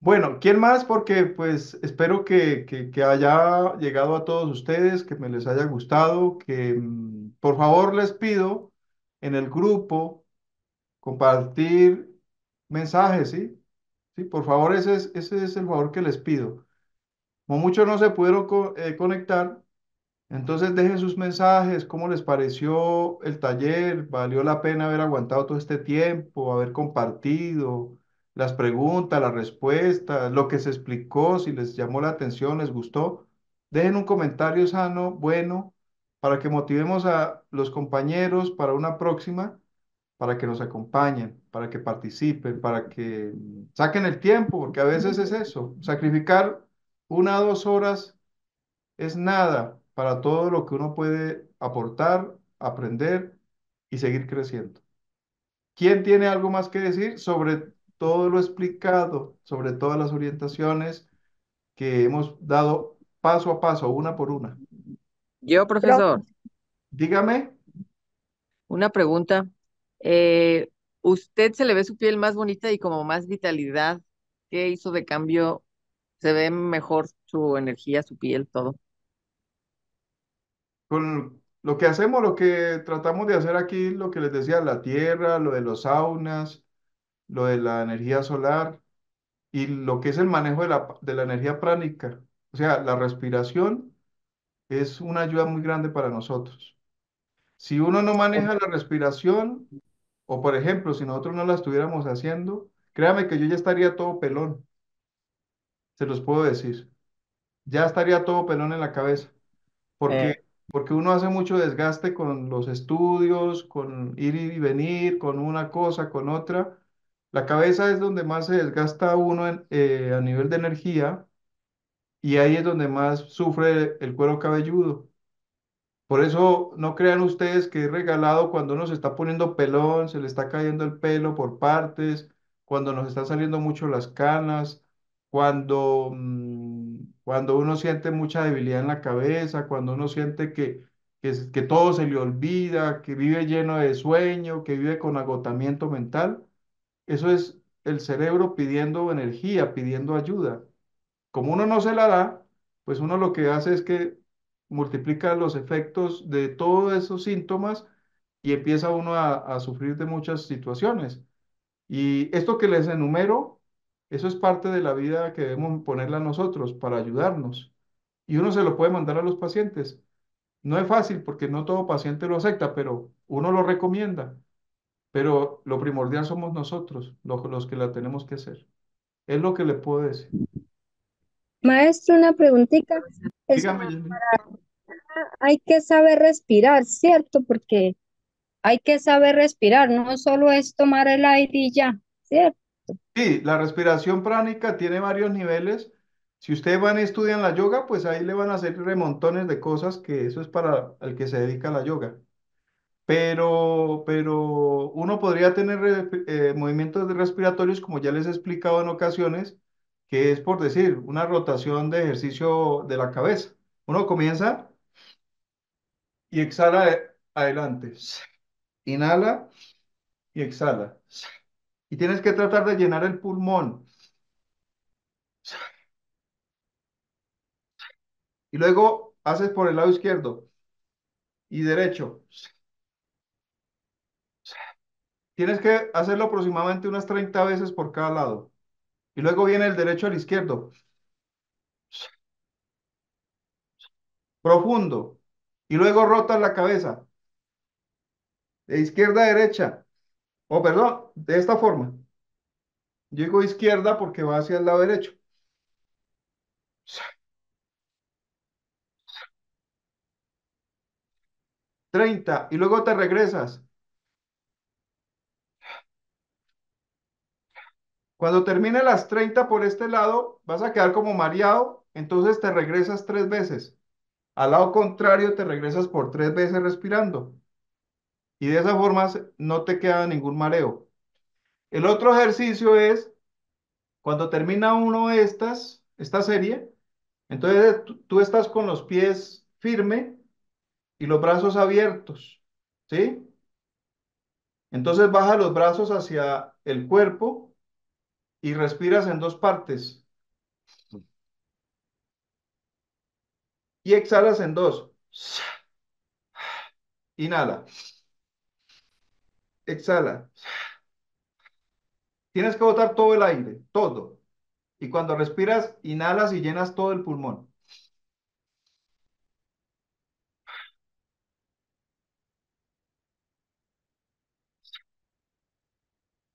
Bueno, ¿quién más? Porque pues espero que, haya llegado a todos ustedes, que me les haya gustado, que mm, por favor les pido en el grupo compartir mensajes, ¿sí? Sí, por favor, ese es, ese es el favor que les pido. Como muchos no se pudieron eh, conectar, entonces dejen sus mensajes, cómo les pareció el taller, valió la pena haber aguantado todo este tiempo, haber compartido las preguntas, las respuestas, lo que se explicó, si les llamó la atención, les gustó. Dejen un comentario sano, bueno, para que motivemos a los compañeros para una próxima, para que nos acompañen, para que participen, para que saquen el tiempo, porque a veces es eso, sacrificar una o dos horas es nada para todo lo que uno puede aportar, aprender y seguir creciendo. ¿Quién tiene algo más que decir sobre todo lo explicado, sobre todas las orientaciones que hemos dado paso a paso, una por una? Yo, profesor. Dígame. Una pregunta. Eh, ¿Usted se le ve su piel más bonita y como más vitalidad? ¿Qué hizo de cambio? ¿Se ve mejor su energía, su piel, todo? con lo que hacemos, lo que tratamos de hacer aquí, lo que les decía, la tierra, lo de los saunas, lo de la energía solar y lo que es el manejo de la, energía pránica. O sea, la respiración es una ayuda muy grande para nosotros. Si uno no maneja la respiración, o por ejemplo, si nosotros no la estuviéramos haciendo, créame que yo ya estaría todo pelón. Se los puedo decir. Ya estaría todo pelón en la cabeza. Porque eh, porque uno hace mucho desgaste con los estudios, con ir y venir, con una cosa, con otra. La cabeza es donde más se desgasta uno eh, a nivel de energía y ahí es donde más sufre el cuero cabelludo. Por eso no crean ustedes que es regalado cuando uno se está poniendo pelón, se le está cayendo el pelo por partes, cuando nos están saliendo mucho las canas, cuando mm, cuando uno siente mucha debilidad en la cabeza, cuando uno siente que, todo se le olvida, que vive lleno de sueño, que vive con agotamiento mental, eso es el cerebro pidiendo energía, pidiendo ayuda. Como uno no se la da, pues uno lo que hace es que multiplica los efectos de todos esos síntomas y empieza uno a, a sufrir de muchas situaciones. Y esto que les enumero eso es parte de la vida que debemos ponerla nosotros para ayudarnos. Y uno se lo puede mandar a los pacientes. No es fácil porque no todo paciente lo acepta, pero uno lo recomienda. Pero lo primordial somos nosotros, los, los que la tenemos que hacer. Es lo que le puedo decir. Maestro, una preguntita. Dígame, ah, hay que saber respirar, ¿cierto? Porque hay que saber respirar, no solo es tomar el aire y ya, ¿cierto? Sí, la respiración pránica tiene varios niveles. Si ustedes van y estudian la yoga, pues ahí le van a hacer remontones de cosas que eso es para el que se dedica a la yoga. Pero, pero uno podría tener eh, movimientos respiratorios, como ya les he explicado en ocasiones, que es por decir, una rotación de ejercicio de la cabeza. Uno comienza y exhala eh, adelante. Inhala y exhala y tienes que tratar de llenar el pulmón. Y luego haces por el lado izquierdo y derecho. Tienes que hacerlo aproximadamente unas 30 veces por cada lado. Y luego viene el derecho al izquierdo. Profundo. Y luego rotas la cabeza. De izquierda a derecha oh, perdón, de esta forma. Llego a izquierda porque va hacia el lado derecho. 30. Y luego te regresas. Cuando termine las 30 por este lado, vas a quedar como mareado, entonces te regresas tres veces. Al lado contrario, te regresas por tres veces respirando. Y de esa forma no te queda ningún mareo. El otro ejercicio es, cuando termina uno estas, esta serie, entonces tú estás con los pies firme y los brazos abiertos, ¿sí? Entonces baja los brazos hacia el cuerpo y respiras en dos partes. Y exhalas en dos. Inhala exhala. Tienes que botar todo el aire, todo. Y cuando respiras, inhalas y llenas todo el pulmón.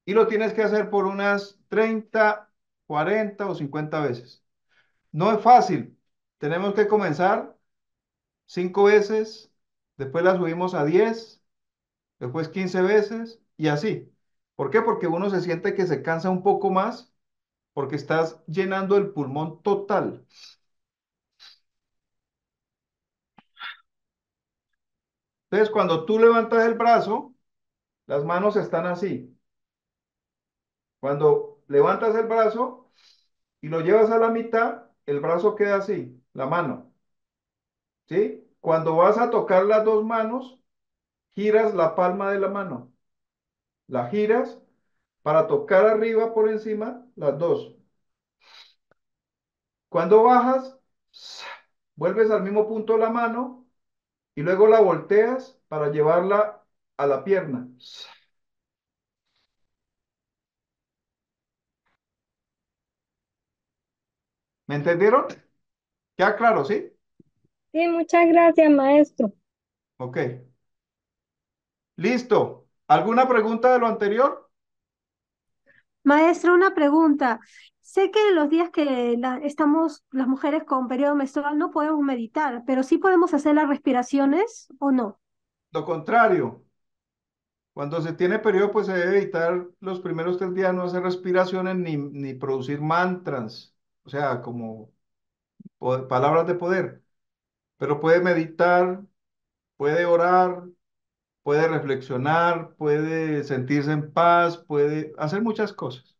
Y lo tienes que hacer por unas 30, 40 o 50 veces. No es fácil. Tenemos que comenzar 5 veces, después la subimos a 10, después 15 veces y así. ¿Por qué? Porque uno se siente que se cansa un poco más porque estás llenando el pulmón total. Entonces, cuando tú levantas el brazo, las manos están así. Cuando levantas el brazo y lo llevas a la mitad, el brazo queda así, la mano. ¿Sí? Cuando vas a tocar las dos manos, giras la palma de la mano, la giras para tocar arriba por encima las dos. Cuando bajas, vuelves al mismo punto la mano y luego la volteas para llevarla a la pierna. ¿Me entendieron? ya claro, sí? Sí, muchas gracias, maestro. Ok. Listo. ¿Alguna pregunta de lo anterior? Maestro, una pregunta. Sé que los días que estamos las mujeres con periodo menstrual no podemos meditar, pero sí podemos hacer las respiraciones o no. Lo contrario. Cuando se tiene periodo, pues se debe evitar los primeros tres días no hacer respiraciones ni, ni producir mantras, o sea, como palabras de poder. Pero puede meditar, puede orar, puede reflexionar, puede sentirse en paz, puede hacer muchas cosas,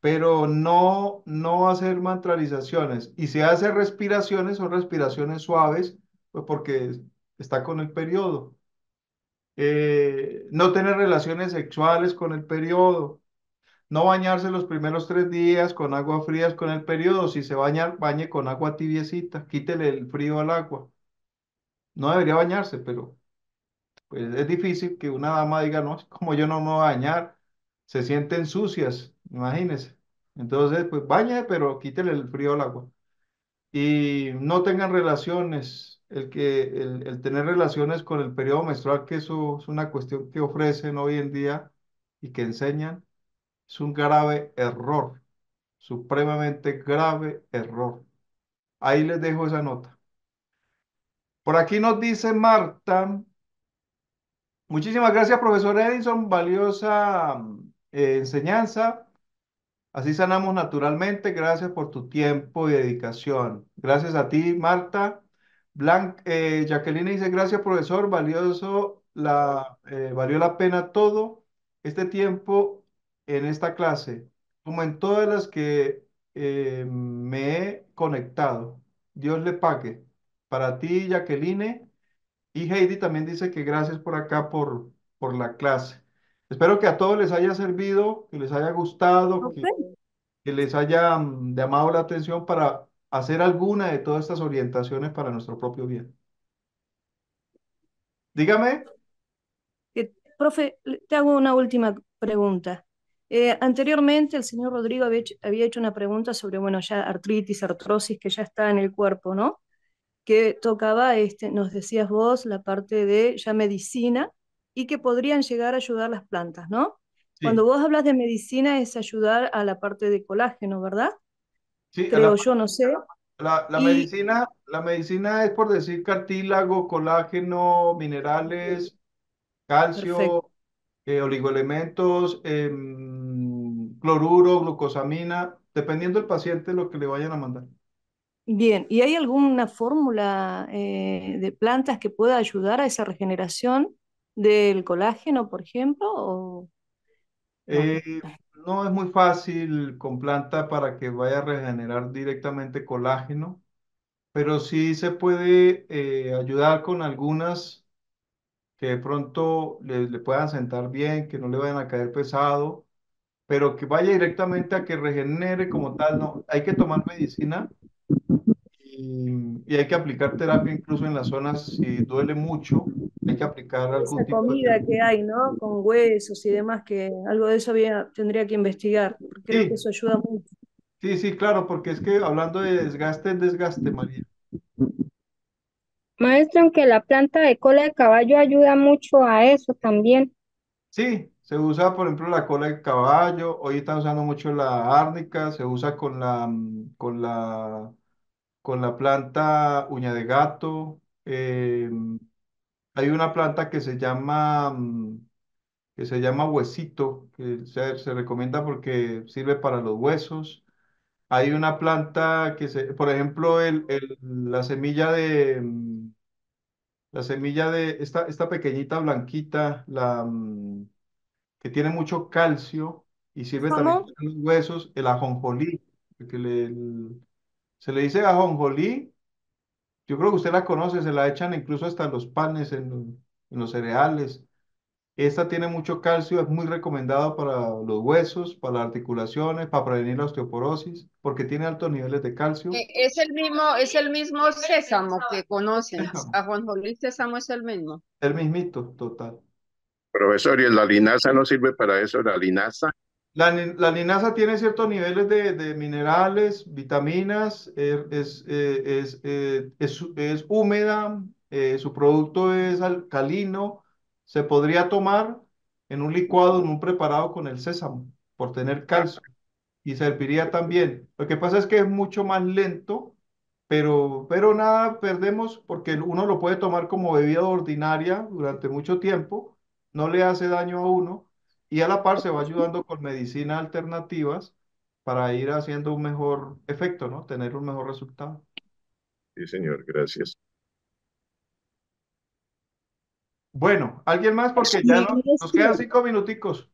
pero no, no hacer mantralizaciones. Y si hace respiraciones, son respiraciones suaves, pues porque está con el periodo. Eh, no tener relaciones sexuales con el periodo, no bañarse los primeros tres días con agua fría con el periodo, si se baña, bañe con agua tibiecita, quítele el frío al agua. No debería bañarse, pero pues es difícil que una dama diga, no, como yo no me voy a bañar, se sienten sucias, imagínense. Entonces, pues bañe, pero quítele el frío al agua. Y no tengan relaciones, el, que, el, el tener relaciones con el periodo menstrual, que eso es una cuestión que ofrecen hoy en día y que enseñan, es un grave error, supremamente grave error. Ahí les dejo esa nota. Por aquí nos dice Marta, Muchísimas gracias, profesor Edison. Valiosa eh, enseñanza. Así sanamos naturalmente. Gracias por tu tiempo y dedicación. Gracias a ti, Marta. Eh, Jacqueline dice, gracias, profesor. Valioso la, eh, valió la pena todo este tiempo en esta clase, como en todas las que me he conectado. Dios le pague. Para ti, Jacqueline. Y Heidi también dice que gracias por acá por, por la clase. Espero que a todos les haya servido, que les haya gustado, que, les haya mm, llamado la atención para hacer alguna de todas estas orientaciones para nuestro propio bien. Dígame. Eh, profe, te hago una última pregunta. Eh, anteriormente el señor Rodrigo había hecho, una pregunta sobre, bueno, ya artritis, artrosis que ya está en el cuerpo, ¿no? que tocaba, este, nos decías vos, la parte de ya medicina y que podrían llegar a ayudar las plantas, ¿no? Cuando vos hablas de medicina es ayudar a la parte de colágeno, ¿verdad? Sí, Creo yo, no sé. La, medicina, la medicina es por decir cartílago, colágeno, minerales, calcio, eh, oligoelementos, em, cloruro, glucosamina, dependiendo del paciente lo que le vayan a mandar. Bien, ¿y hay alguna fórmula eh, de plantas que pueda ayudar a esa regeneración del colágeno, por ejemplo? Eh, no es muy fácil con planta para que vaya a regenerar directamente colágeno, pero sí se puede eh, ayudar con algunas que de pronto le, le puedan sentar bien, que no le vayan a caer pesado, pero que vaya directamente a que regenere como tal, no, hay que tomar medicina y, hay que aplicar terapia incluso en las zonas, si duele mucho, hay que aplicar algún Esa comida que hay, ¿no? Con huesos y demás, que algo de eso tendría que investigar. Creo que eso ayuda mucho. Sí, sí, claro, porque es que hablando de desgaste, desgaste, María. Maestro, aunque la planta de cola de caballo ayuda mucho a eso también. Sí, se usa, por ejemplo, la cola de caballo, hoy están usando mucho la árnica, se usa con la, mm, con la con la planta uña de gato. Eh, hay una planta que se llama, mm, que se llama huesito, que se, recomienda porque sirve para los huesos. Hay una planta que se, por ejemplo, el, la semilla de, mm, la semilla de esta, esta pequeñita blanquita, la, mm, que tiene mucho calcio y sirve también para los huesos, el ajonjolí, que le, se le dice ajonjolí. Yo creo que usted la conoce, se la echan incluso hasta en los panes, en, los cereales. Esta tiene mucho calcio, es muy recomendada para los huesos, para las articulaciones, para prevenir la osteoporosis, porque tiene altos niveles de calcio. Eh, es el mismo, es el mismo sésamo que conocen. ajonjolí A Juan sésamo es el mismo. El mismito, total. Profesor, ¿y la linaza no sirve para eso? ¿La linaza? La, linaza tiene ciertos niveles de, minerales, vitaminas, er, es, eh, eh, es, es, húmeda, eh, su producto es alcalino, se podría tomar en un licuado, en un preparado con el sésamo, por tener calcio, y serviría también. Lo que pasa es que es mucho más lento, pero, pero nada perdemos porque uno lo puede tomar como bebida ordinaria durante mucho tiempo, no le hace daño a uno y a la par se va ayudando con medicinas alternativas para ir haciendo un mejor efecto, ¿no? Tener un mejor resultado. Sí, señor, gracias. Bueno, ¿alguien más? Porque ya nos quedan cinco minuticos.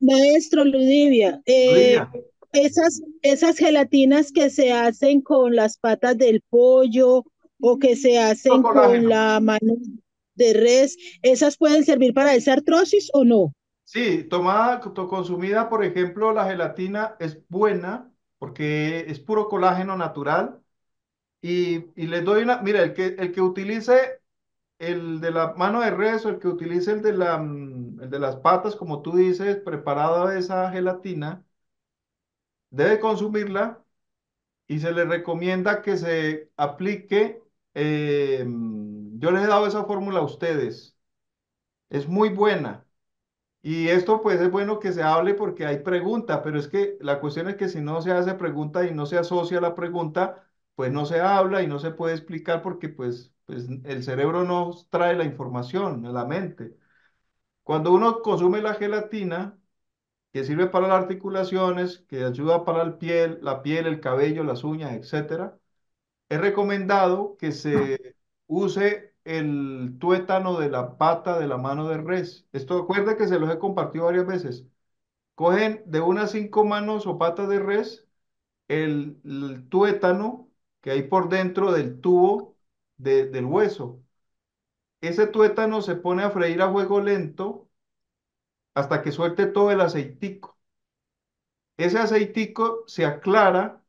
Maestro eh, Ludivia, Esas, esas gelatinas que se hacen con las patas del pollo o que se hacen con la mano de res, ¿esas pueden servir para esa artrosis o no? Sí, tomada, consumida, por ejemplo, la gelatina es buena porque es puro colágeno natural. Y, y les doy una, mira, el que, el que utilice el de la mano de res el que utilice el de, la, mm, de las patas, como tú dices, preparada esa gelatina, debe consumirla y se le recomienda que se aplique. Eh, mm, yo les he dado esa fórmula a ustedes. Es muy buena. Y esto pues es bueno que se hable porque hay pregunta, pero es que la cuestión es que si no se hace pregunta y no se asocia la pregunta, pues no se habla y no se puede explicar porque pues, pues el cerebro no trae la información, la mente. Cuando uno consume la gelatina, que sirve para las articulaciones, que ayuda para el piel, la piel, el cabello, las uñas, etc., es recomendado que se use el tuétano de la pata de la mano de res. Esto acuerda que se los he compartido varias veces. Cogen de unas cinco manos o patas de res el, tuétano que hay por dentro del tubo del hueso. Ese tuétano se pone a freír a fuego lento hasta que suelte todo el aceitico. Ese aceitico se aclara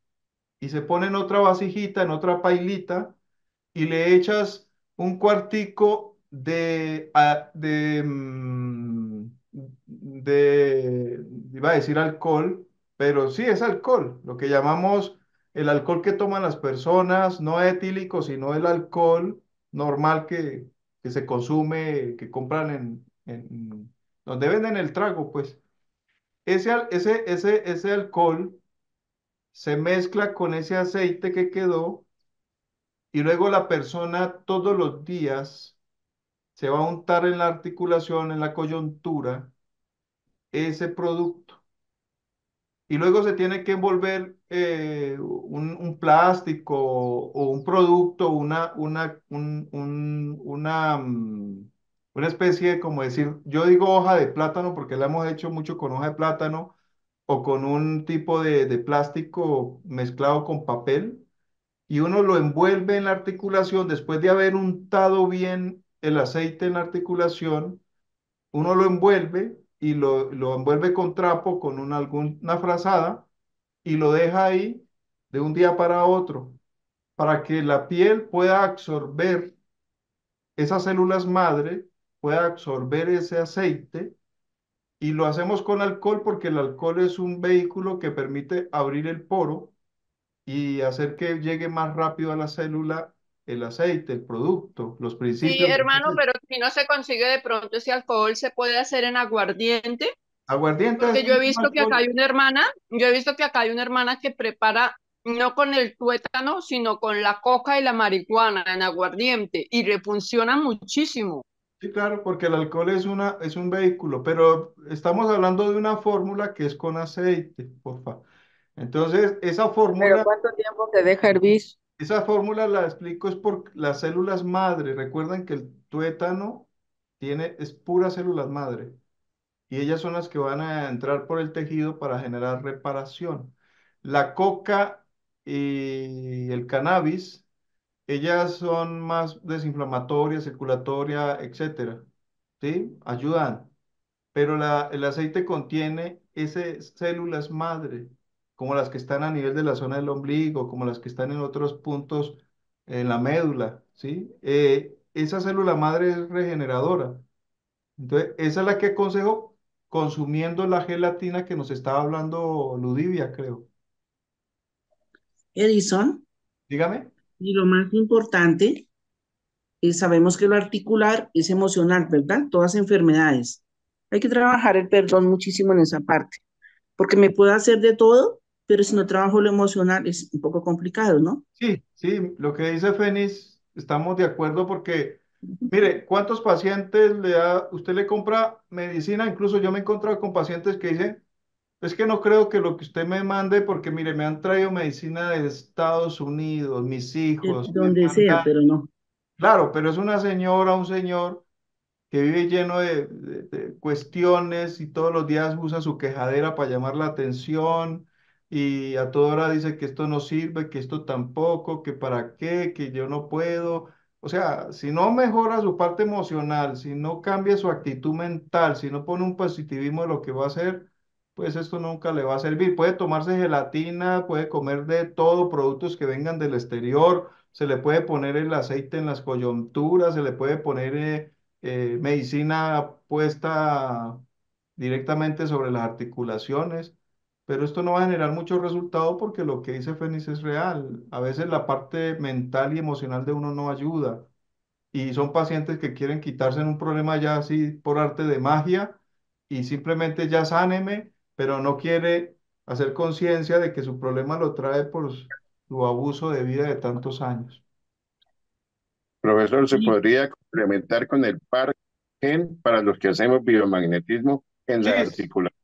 y se pone en otra vasijita, en otra pailita, y le echas un cuartico de, ah, de, mm, de, iba a decir alcohol, pero sí es alcohol, lo que llamamos el alcohol que toman las personas, no etílico, sino el alcohol normal que, que se consume, que compran en, donde venden el trago, pues. Ese, ese, ese, ese alcohol se mezcla con ese aceite que quedó y luego la persona todos los días se va a untar en la articulación, en la coyuntura, ese producto. Y luego se tiene que envolver eh, un, plástico o un producto, una, una, una, mm, una especie como decir, yo digo hoja de plátano porque la hemos hecho mucho con hoja de plátano o con un tipo de, de plástico mezclado con papel, y uno lo envuelve en la articulación, después de haber untado bien el aceite en la articulación, uno lo envuelve y lo, envuelve con trapo, con una, alguna frazada, y lo deja ahí de un día para otro, para que la piel pueda absorber esas células madre, pueda absorber ese aceite, y lo hacemos con alcohol porque el alcohol es un vehículo que permite abrir el poro y hacer que llegue más rápido a la célula el aceite, el producto, los principios. Sí, hermano, pero si no se consigue de pronto ese alcohol, ¿se puede hacer en aguardiente? Aguardiente. Porque yo he visto que acá hay una hermana, yo he visto que acá hay una hermana que prepara no con el tuétano, sino con la coca y la marihuana en aguardiente y le funciona muchísimo. Sí, claro, porque el alcohol es una es un vehículo, pero estamos hablando de una fórmula que es con aceite, por favor. Entonces, esa fórmula... cuánto tiempo te deja hervir? Esa fórmula la explico es por las células madre. Recuerden que el tuétano tiene, es pura células madre. Y ellas son las que van a entrar por el tejido para generar reparación. La coca y el cannabis, ellas son más desinflamatorias, circulatoria, etc. ¿Sí? Ayudan. Pero el aceite contiene esas células madre como las que están a nivel de la zona del ombligo, como las que están en otros puntos en la médula, ¿sí? Eh, esa célula madre es regeneradora. Entonces, esa es la que aconsejo consumiendo la gelatina que nos estaba hablando Ludivia, creo. Edison. Dígame. Y lo más importante, sabemos que lo articular es emocional, ¿verdad? Todas enfermedades. Hay que trabajar el perdón muchísimo en esa parte, porque me puedo hacer de todo, pero si no trabajo lo emocional es un poco complicado, ¿no? Sí, sí, lo que dice Fénix, estamos de acuerdo porque, mire, ¿cuántos pacientes le da, usted le compra medicina? Incluso yo me he encontrado con pacientes que dicen, es que no creo que lo que usted me mande, porque mire, me han traído medicina de Estados Unidos, mis hijos. Donde sea, pero no. Claro, pero es una señora, un señor que vive lleno de, de cuestiones y todos los días usa su quejadera para llamar la atención y a toda hora dice que esto no sirve, que esto tampoco, que para qué, que yo no puedo. O sea, si no mejora su parte emocional, si no cambia su actitud mental, si no pone un positivismo de lo que va a hacer, pues esto nunca le va a servir. Puede tomarse gelatina, puede comer de todo, productos que vengan del exterior, se le puede poner el aceite en las coyunturas, se le puede poner eh, eh, medicina puesta directamente sobre las articulaciones pero esto no va a generar mucho resultado porque lo que dice Fénix es real. A veces la parte mental y emocional de uno no ayuda y son pacientes que quieren quitarse un problema ya así por arte de magia y simplemente ya sáneme, pero no quiere hacer conciencia de que su problema lo trae por su abuso de vida de tantos años. Profesor, ¿se podría complementar con el par para los que hacemos biomagnetismo en la articulación?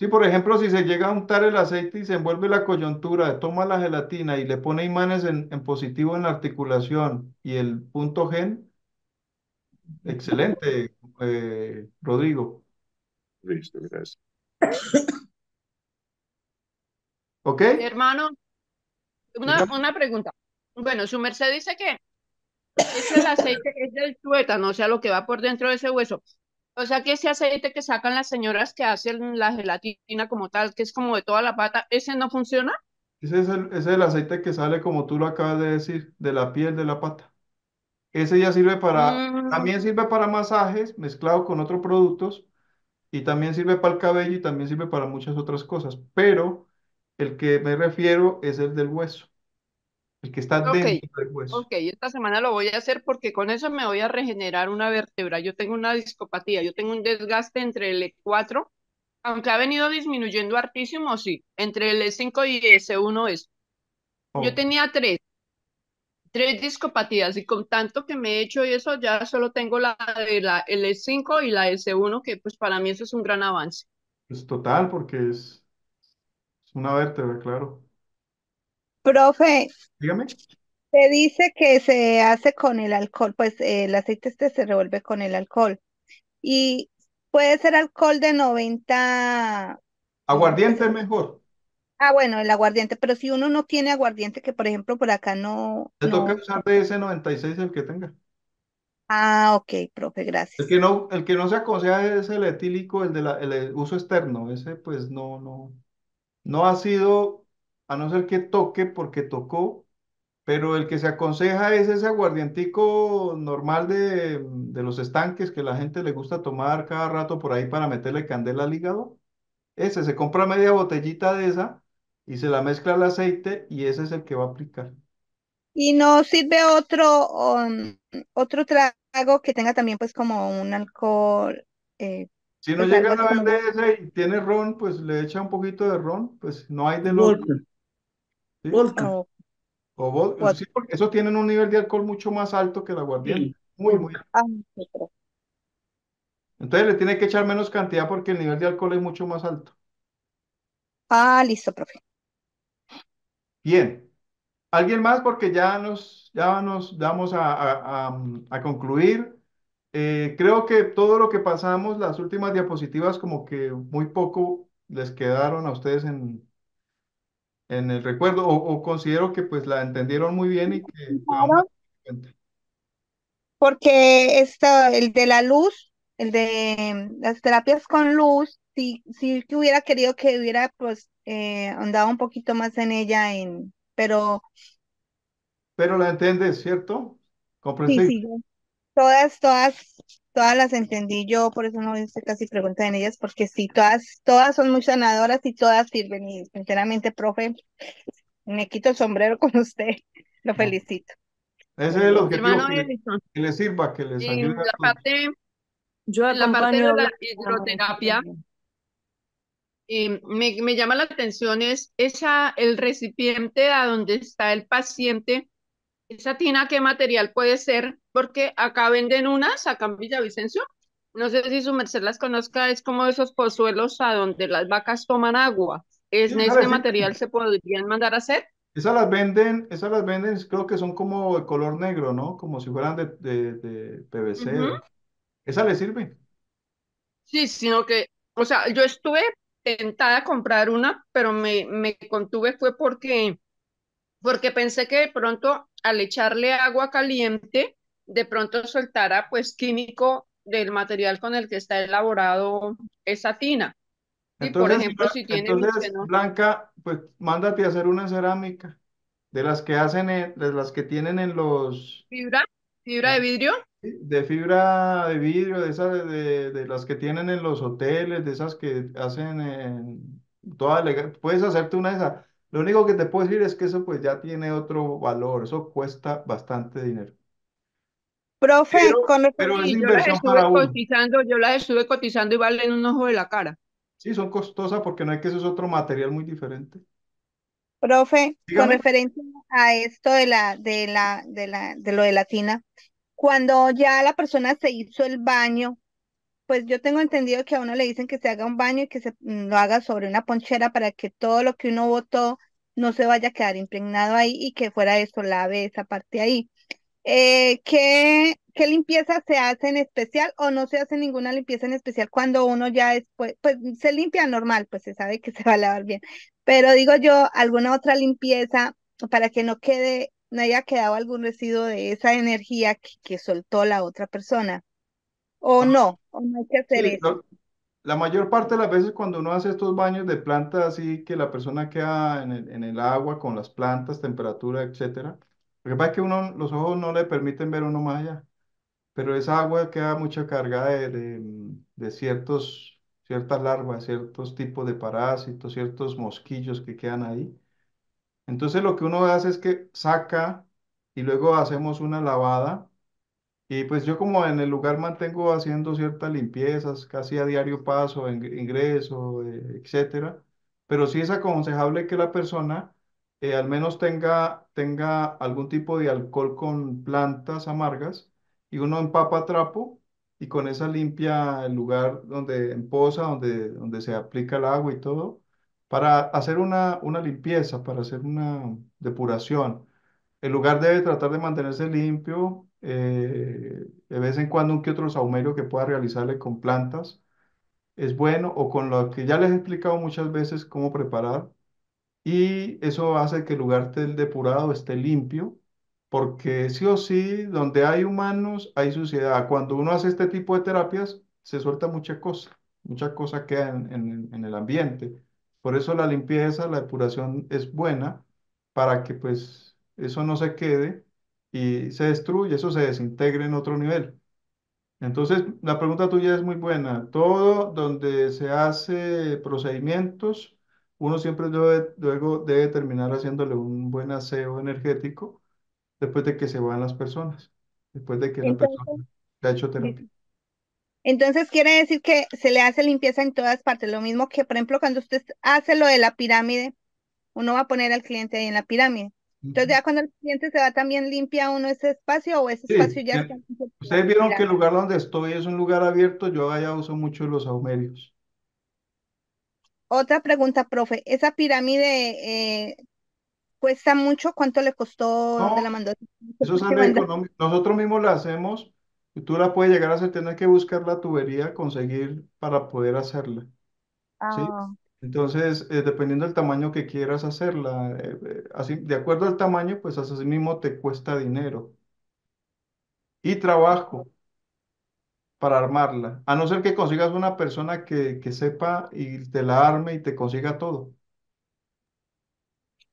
Sí, por ejemplo, si se llega a untar el aceite y se envuelve la coyuntura, toma la gelatina y le pone imanes en, positivo en la articulación y el punto gen, excelente, eh, Rodrigo. Listo, gracias. ¿Ok? Hermano, una, pregunta. Bueno, su merced dice que es el aceite es del tuétano, o sea, lo que va por dentro de ese hueso. O sea que ese aceite que sacan las señoras que hacen la gelatina como tal, que es como de toda la pata, ¿ese no funciona? Ese es el, aceite que sale, como tú lo acabas de decir, de la piel de la pata. Ese ya sirve para, mm. también sirve para masajes mezclado con otros productos y también sirve para el cabello y también sirve para muchas otras cosas. Pero el que me refiero es el del hueso el que está dentro del hueso. Ok, esta semana lo voy a hacer porque con eso me voy a regenerar una vértebra. Yo tengo una discopatía, yo tengo un desgaste entre el E4, aunque ha venido disminuyendo artísimo, sí, entre el E5 y S1 e es. Yo oh. tenía tres, tres discopatías y con tanto que me he hecho eso, ya solo tengo la de la L5 e y la S1, e que pues para mí eso es un gran avance. Es total, porque es una vértebra, claro. Profe, dígame. Se dice que se hace con el alcohol, pues eh, el aceite este se revuelve con el alcohol. Y puede ser alcohol de 90. Aguardiente es mejor. Ah, bueno, el aguardiente, pero si uno no tiene aguardiente, que por ejemplo por acá no. Le toca usar de ese 96 el que tenga. Ah, ok, profe, gracias. El que no, el que no se aconseja es el etílico, el de la, el uso externo. Ese pues no, no, no ha sido a no ser que toque porque tocó, pero el que se aconseja es ese aguardientico normal de, los estanques que la gente le gusta tomar cada rato por ahí para meterle candela al hígado. Ese se compra media botellita de esa y se la mezcla al aceite y ese es el que va a aplicar. Y no sirve otro um, otro trago que tenga también pues como un alcohol. Eh, si no pues, llega a vender ese y tiene ron, pues le echa un poquito de ron, pues no hay de lo. ¿sí? O, porque eso tienen un nivel de alcohol mucho más alto que la aguardiente. Muy, muy alto. Ah, Entonces le tiene que echar menos cantidad porque el nivel de alcohol es mucho más alto. Ah, listo, profe. Bien. ¿Alguien más? Porque ya nos, ya nos damos a, a, concluir. Eh, creo que todo lo que pasamos, las últimas diapositivas, como que muy poco les quedaron a ustedes en, en el recuerdo o, considero que pues la entendieron muy bien y que... porque el de la luz, el de mm, las terapias con luz, si si hubiera querido que hubiera pues eh, andado un poquito más en ella, en, pero... Pero la entiendes, ¿cierto? Comprensible. sí. Todas, todas todas las entendí yo, por eso no hice casi preguntas en ellas, porque si todas, todas son muy sanadoras y todas sirven. Y sinceramente, profe, me quito el sombrero <laughs> con usted. Lo felicito. Ese es lo Que, que, les sirva, que les ayude. La parte, de la hidroterapia eh, me, me llama la atención es esa, el recipiente a donde está el paciente ¿Esa tina qué material puede ser? Porque acá venden unas, acá en Villavicencio. No sé si su merced las conozca, es como esos pozuelos a donde las vacas toman agua. ¿Es, ¿En este material se podrían mandar a hacer? Esas las venden, esas las venden, creo que son como de color negro, ¿no? Como si fueran de, PVC. ¿Esa le sirve? Sí, sino que, o sea, yo estuve tentada a comprar una, pero me, me contuve fue porque porque pensé que de pronto al echarle agua caliente, de pronto soltara pues químico del material con el que está elaborado esa tina. Y por ejemplo, si tiene entonces, Blanca, pues mándate a hacer una cerámica de las que hacen, de las que tienen en los... Fibra, fibra de vidrio. De fibra de vidrio, de esas, de, las que tienen en los hoteles, de esas que hacen en toda, puedes hacerte una de esas lo único que te puedo decir es que eso pues ya tiene otro valor, eso cuesta bastante dinero. Profe, con el... pero es yo, las estuve cotizando, yo las estuve cotizando y valen un ojo de la cara. Sí, son costosas porque no es que eso es otro material muy diferente. Profe, con referencia a esto de la, de la, de la, de lo de la tina, cuando ya la persona se hizo el baño, pues yo tengo entendido que a uno le dicen que se haga un baño y que se mm, lo haga sobre una ponchera para que todo lo que uno votó no se vaya a quedar impregnado ahí y que fuera eso, lave esa parte ahí. Eh, ¿qué, limpieza se hace en especial o no se hace ninguna limpieza en especial cuando uno ya después, pues se limpia normal, pues se sabe que se va a lavar bien, pero digo yo, alguna otra limpieza para que no quede, no haya quedado algún residuo de esa energía que soltó la otra persona. O ah. no, o no hay que La, mayor parte de las veces cuando uno hace estos baños de planta así que la persona queda en el, agua con las plantas, temperatura, etcétera, lo que pasa es que uno, los ojos no le permiten ver uno más allá, pero esa agua queda mucha carga de, de ciertos, ciertas larvas, ciertos tipos de parásitos, ciertos mosquillos que quedan ahí. Entonces lo que uno hace es que saca y luego hacemos una lavada y pues yo como en el lugar mantengo haciendo ciertas limpiezas, casi a diario paso, ingreso, eh, etcétera. Pero sí es aconsejable que la persona eh, al menos tenga, tenga algún tipo de alcohol con plantas amargas y uno empapa trapo y con esa limpia el lugar donde en posa, donde, donde se aplica el agua y todo, para hacer una, una limpieza, para hacer una depuración. El lugar debe tratar de mantenerse limpio, eh, de vez en cuando un que otro saumerio que pueda realizarle con plantas es bueno o con lo que ya les he explicado muchas veces cómo preparar y eso hace que el lugar del depurado, esté limpio, porque sí o sí, donde hay humanos hay suciedad. Cuando uno hace este tipo de terapias se suelta mucha cosa, mucha cosa queda en, en el ambiente. Por eso la limpieza, la depuración es buena para que pues eso no se quede y se destruye, eso se desintegra en otro nivel. Entonces, la pregunta tuya es muy buena. Todo donde se hace procedimientos, uno siempre luego debe terminar haciéndole un buen aseo energético después de que se van las personas, después de que la persona ha hecho terapia. Entonces quiere decir que se le hace limpieza en todas partes, lo mismo que por ejemplo cuando usted hace lo de la pirámide, uno va a poner al cliente ahí en la pirámide. Entonces ya cuando el cliente se va también limpia uno ese espacio o ese espacio ya... ustedes vieron que el lugar donde estoy es un lugar abierto, yo allá uso mucho los aumerios. Otra pregunta, profe, ¿esa pirámide eh, cuesta mucho? ¿Cuánto le costó? la mandó? Eso es económico. Nosotros mismos la hacemos y tú la puedes llegar a hacer, tienes que buscar la tubería, conseguir para poder hacerla. Ah. Entonces, eh, dependiendo del tamaño que quieras hacerla, eh, eh, así, de acuerdo al tamaño, pues así mismo te cuesta dinero y trabajo para armarla. A no ser que consigas una persona que, sepa y te la arme y te consiga todo.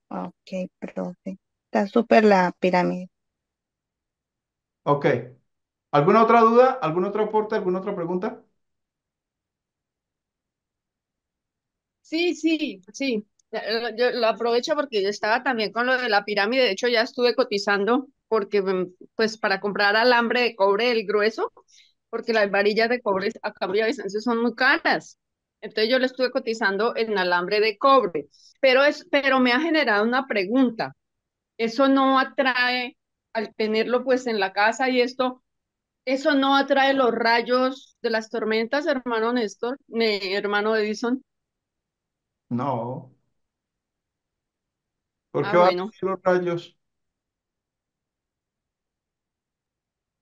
Ah, ok, profe. Está súper la pirámide. Ok. ¿Alguna otra duda? ¿Algún otra aporte? ¿Alguna otra pregunta? Sí, sí, sí. Eh, yo lo aprovecho porque yo estaba también con lo de la pirámide. De hecho, ya estuve cotizando porque, mm, pues, para comprar alambre de cobre, el grueso, porque las varillas de cobre a cambio de son muy caras. Entonces yo le estuve cotizando en alambre de cobre, pero, es, pero me ha generado una pregunta. Eso no atrae, al tenerlo pues en la casa y esto, eso no atrae los rayos de las tormentas, hermano Néstor, hermano Edison. No. ¿Por ah, qué va a los rayos?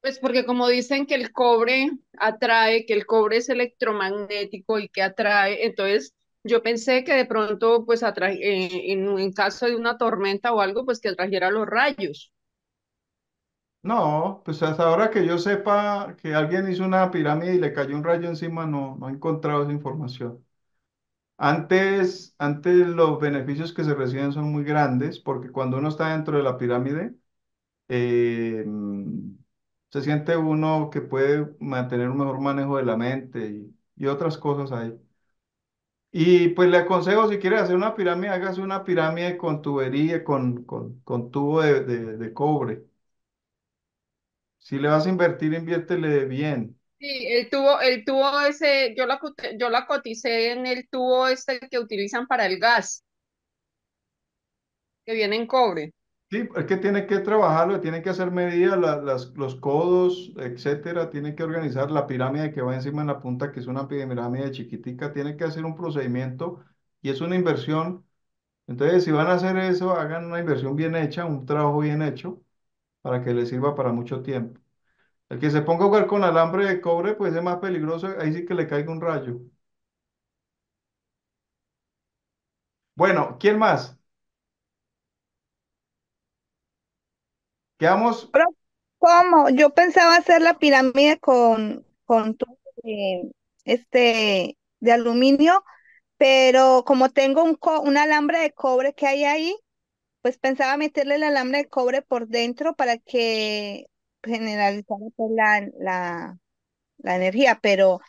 Pues porque como dicen que el cobre atrae, que el cobre es electromagnético y que atrae, entonces yo pensé que de pronto pues atrae, eh, en, caso de una tormenta o algo, pues que atrajera los rayos. No, pues hasta ahora que yo sepa que alguien hizo una pirámide y le cayó un rayo encima, no, no he encontrado esa información. Antes, antes los beneficios que se reciben son muy grandes porque cuando uno está dentro de la pirámide, eh, mm, se siente uno que puede mantener un mejor manejo de la mente y, otras cosas ahí. Y pues le aconsejo, si quieres hacer una pirámide, hágase una pirámide con tubería, con, con, tubo de, de cobre. Si le vas a invertir, inviértele bien. Sí, el tubo, el tubo ese, yo la, yo la coticé en el tubo este que utilizan para el gas, que viene en cobre. Sí, es que tiene que trabajarlo, tiene que hacer medidas, las, los codos, etcétera, tiene que organizar la pirámide que va encima en la punta, que es una pirámide chiquitica, tiene que hacer un procedimiento y es una inversión. Entonces, si van a hacer eso, hagan una inversión bien hecha, un trabajo bien hecho, para que les sirva para mucho tiempo. El que se ponga a jugar con alambre de cobre, pues es más peligroso, ahí sí que le caiga un rayo. Bueno, ¿quién más? ¿Qué vamos? ¿cómo? Yo pensaba hacer la pirámide con, con eh, este, de aluminio, pero como tengo un, un alambre de cobre que hay ahí, pues pensaba meterle el alambre de cobre por dentro para que generalizar pues la, energía, pero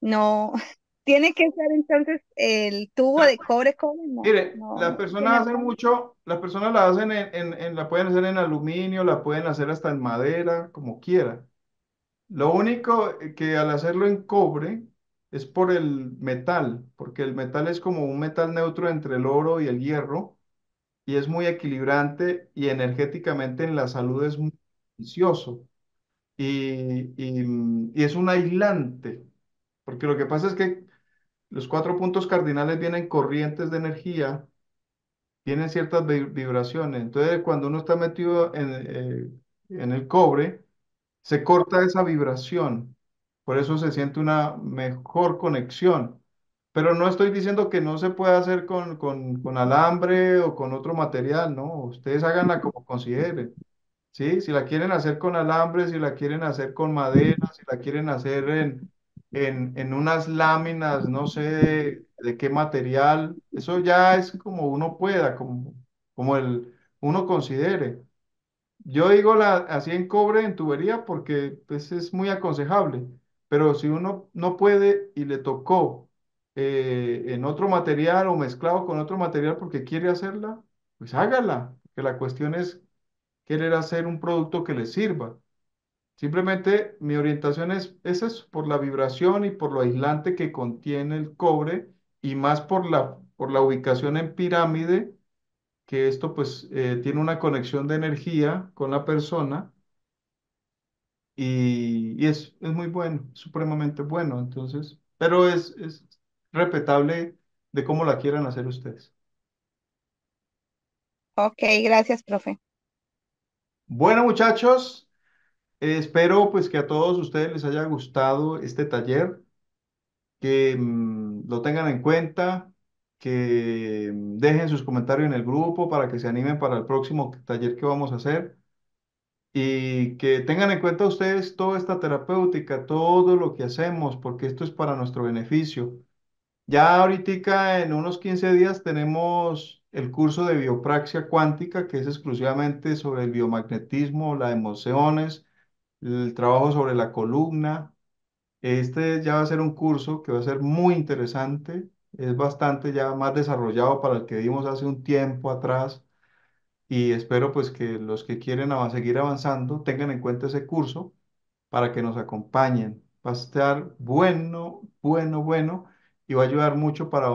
no, <laughs> tiene que ser entonces el tubo de cobre, como No, mire, las personas hacen mucho, las personas la hacen en, la pueden hacer en aluminio, la pueden hacer hasta en madera, como quiera. Lo único que al hacerlo en cobre es por el metal, porque el metal es como un metal neutro entre el oro y el hierro y es muy equilibrante y energéticamente en la salud es muy y, es un aislante, porque lo que pasa es que los cuatro puntos cardinales vienen corrientes de energía, tienen ciertas vibraciones, entonces cuando uno está metido eh, en, el cobre, se corta esa vibración, por eso se siente una mejor conexión. Pero no estoy diciendo que no se pueda hacer con, alambre o con otro material, ¿no? Ustedes háganla como consideren. ¿sí? Si la quieren hacer con alambres si la quieren hacer con madera, si la quieren hacer en, unas láminas, no sé de, qué material, eso ya es como uno pueda, como, como el, uno considere. Yo digo la, así en cobre, en tubería, porque pues, es muy aconsejable, pero si uno no puede y le tocó eh, en otro material o mezclado con otro material porque quiere hacerla, pues hágala, que la cuestión es querer hacer un producto que les sirva. Simplemente mi orientación es, es por la vibración y por lo aislante que contiene el cobre y más por la, por la ubicación en pirámide, que esto pues eh, tiene una conexión de energía con la persona y, es, muy bueno, supremamente bueno, entonces, pero es, es respetable de cómo la quieran hacer ustedes. Ok, gracias, profe. Bueno, muchachos, eh, espero pues que a todos ustedes les haya gustado este taller, que mm, lo tengan en cuenta, que mm, dejen sus comentarios en el grupo para que se animen para el próximo taller que vamos a hacer y que tengan en cuenta ustedes toda esta terapéutica, todo lo que hacemos, porque esto es para nuestro beneficio. Ya ahorita en unos 15 días tenemos el curso de biopraxia cuántica, que es exclusivamente sobre el biomagnetismo, las emociones, el trabajo sobre la columna. Este ya va a ser un curso que va a ser muy interesante, es bastante ya más desarrollado para el que dimos hace un tiempo atrás y espero pues que los que quieren seguir avanzando tengan en cuenta ese curso para que nos acompañen. Va a estar bueno, bueno, bueno y va a ayudar mucho para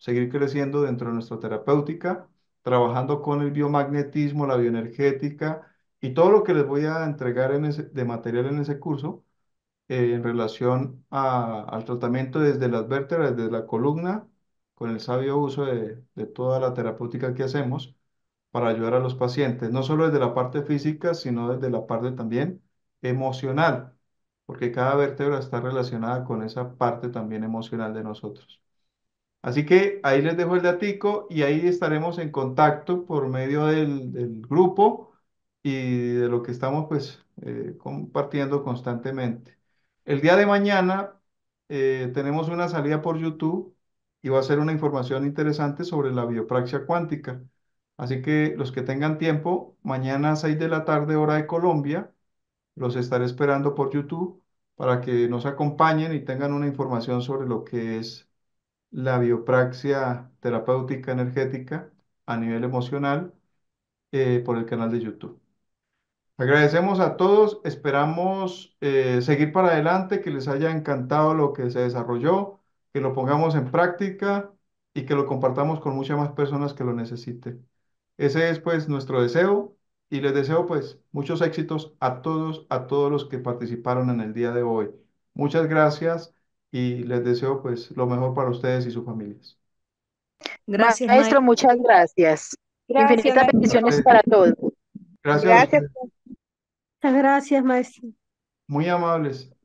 seguir creciendo dentro de nuestra terapéutica, trabajando con el biomagnetismo, la bioenergética y todo lo que les voy a entregar en de material en ese curso eh, en relación al tratamiento desde las vértebras, desde la columna, con el sabio uso de, de toda la terapéutica que hacemos para ayudar a los pacientes, no solo desde la parte física, sino desde la parte también emocional, porque cada vértebra está relacionada con esa parte también emocional de nosotros. Así que ahí les dejo el datico y ahí estaremos en contacto por medio del, grupo y de lo que estamos pues eh, compartiendo constantemente. El día de mañana eh, tenemos una salida por YouTube y va a ser una información interesante sobre la biopraxia cuántica. Así que los que tengan tiempo, mañana a 6 de la tarde hora de Colombia, los estaré esperando por YouTube para que nos acompañen y tengan una información sobre lo que es la biopraxia terapéutica energética a nivel emocional eh, por el canal de YouTube. Agradecemos a todos, esperamos eh, seguir para adelante, que les haya encantado lo que se desarrolló, que lo pongamos en práctica y que lo compartamos con muchas más personas que lo necesiten. Ese es pues nuestro deseo y les deseo pues muchos éxitos a todos, a todos los que participaron en el día de hoy. Muchas gracias y les deseo pues lo mejor para ustedes y sus familias. Gracias, maestro, muchas gracias. Infinitas bendiciones para todos. Gracias. muchas gracias maestro. Muy amables.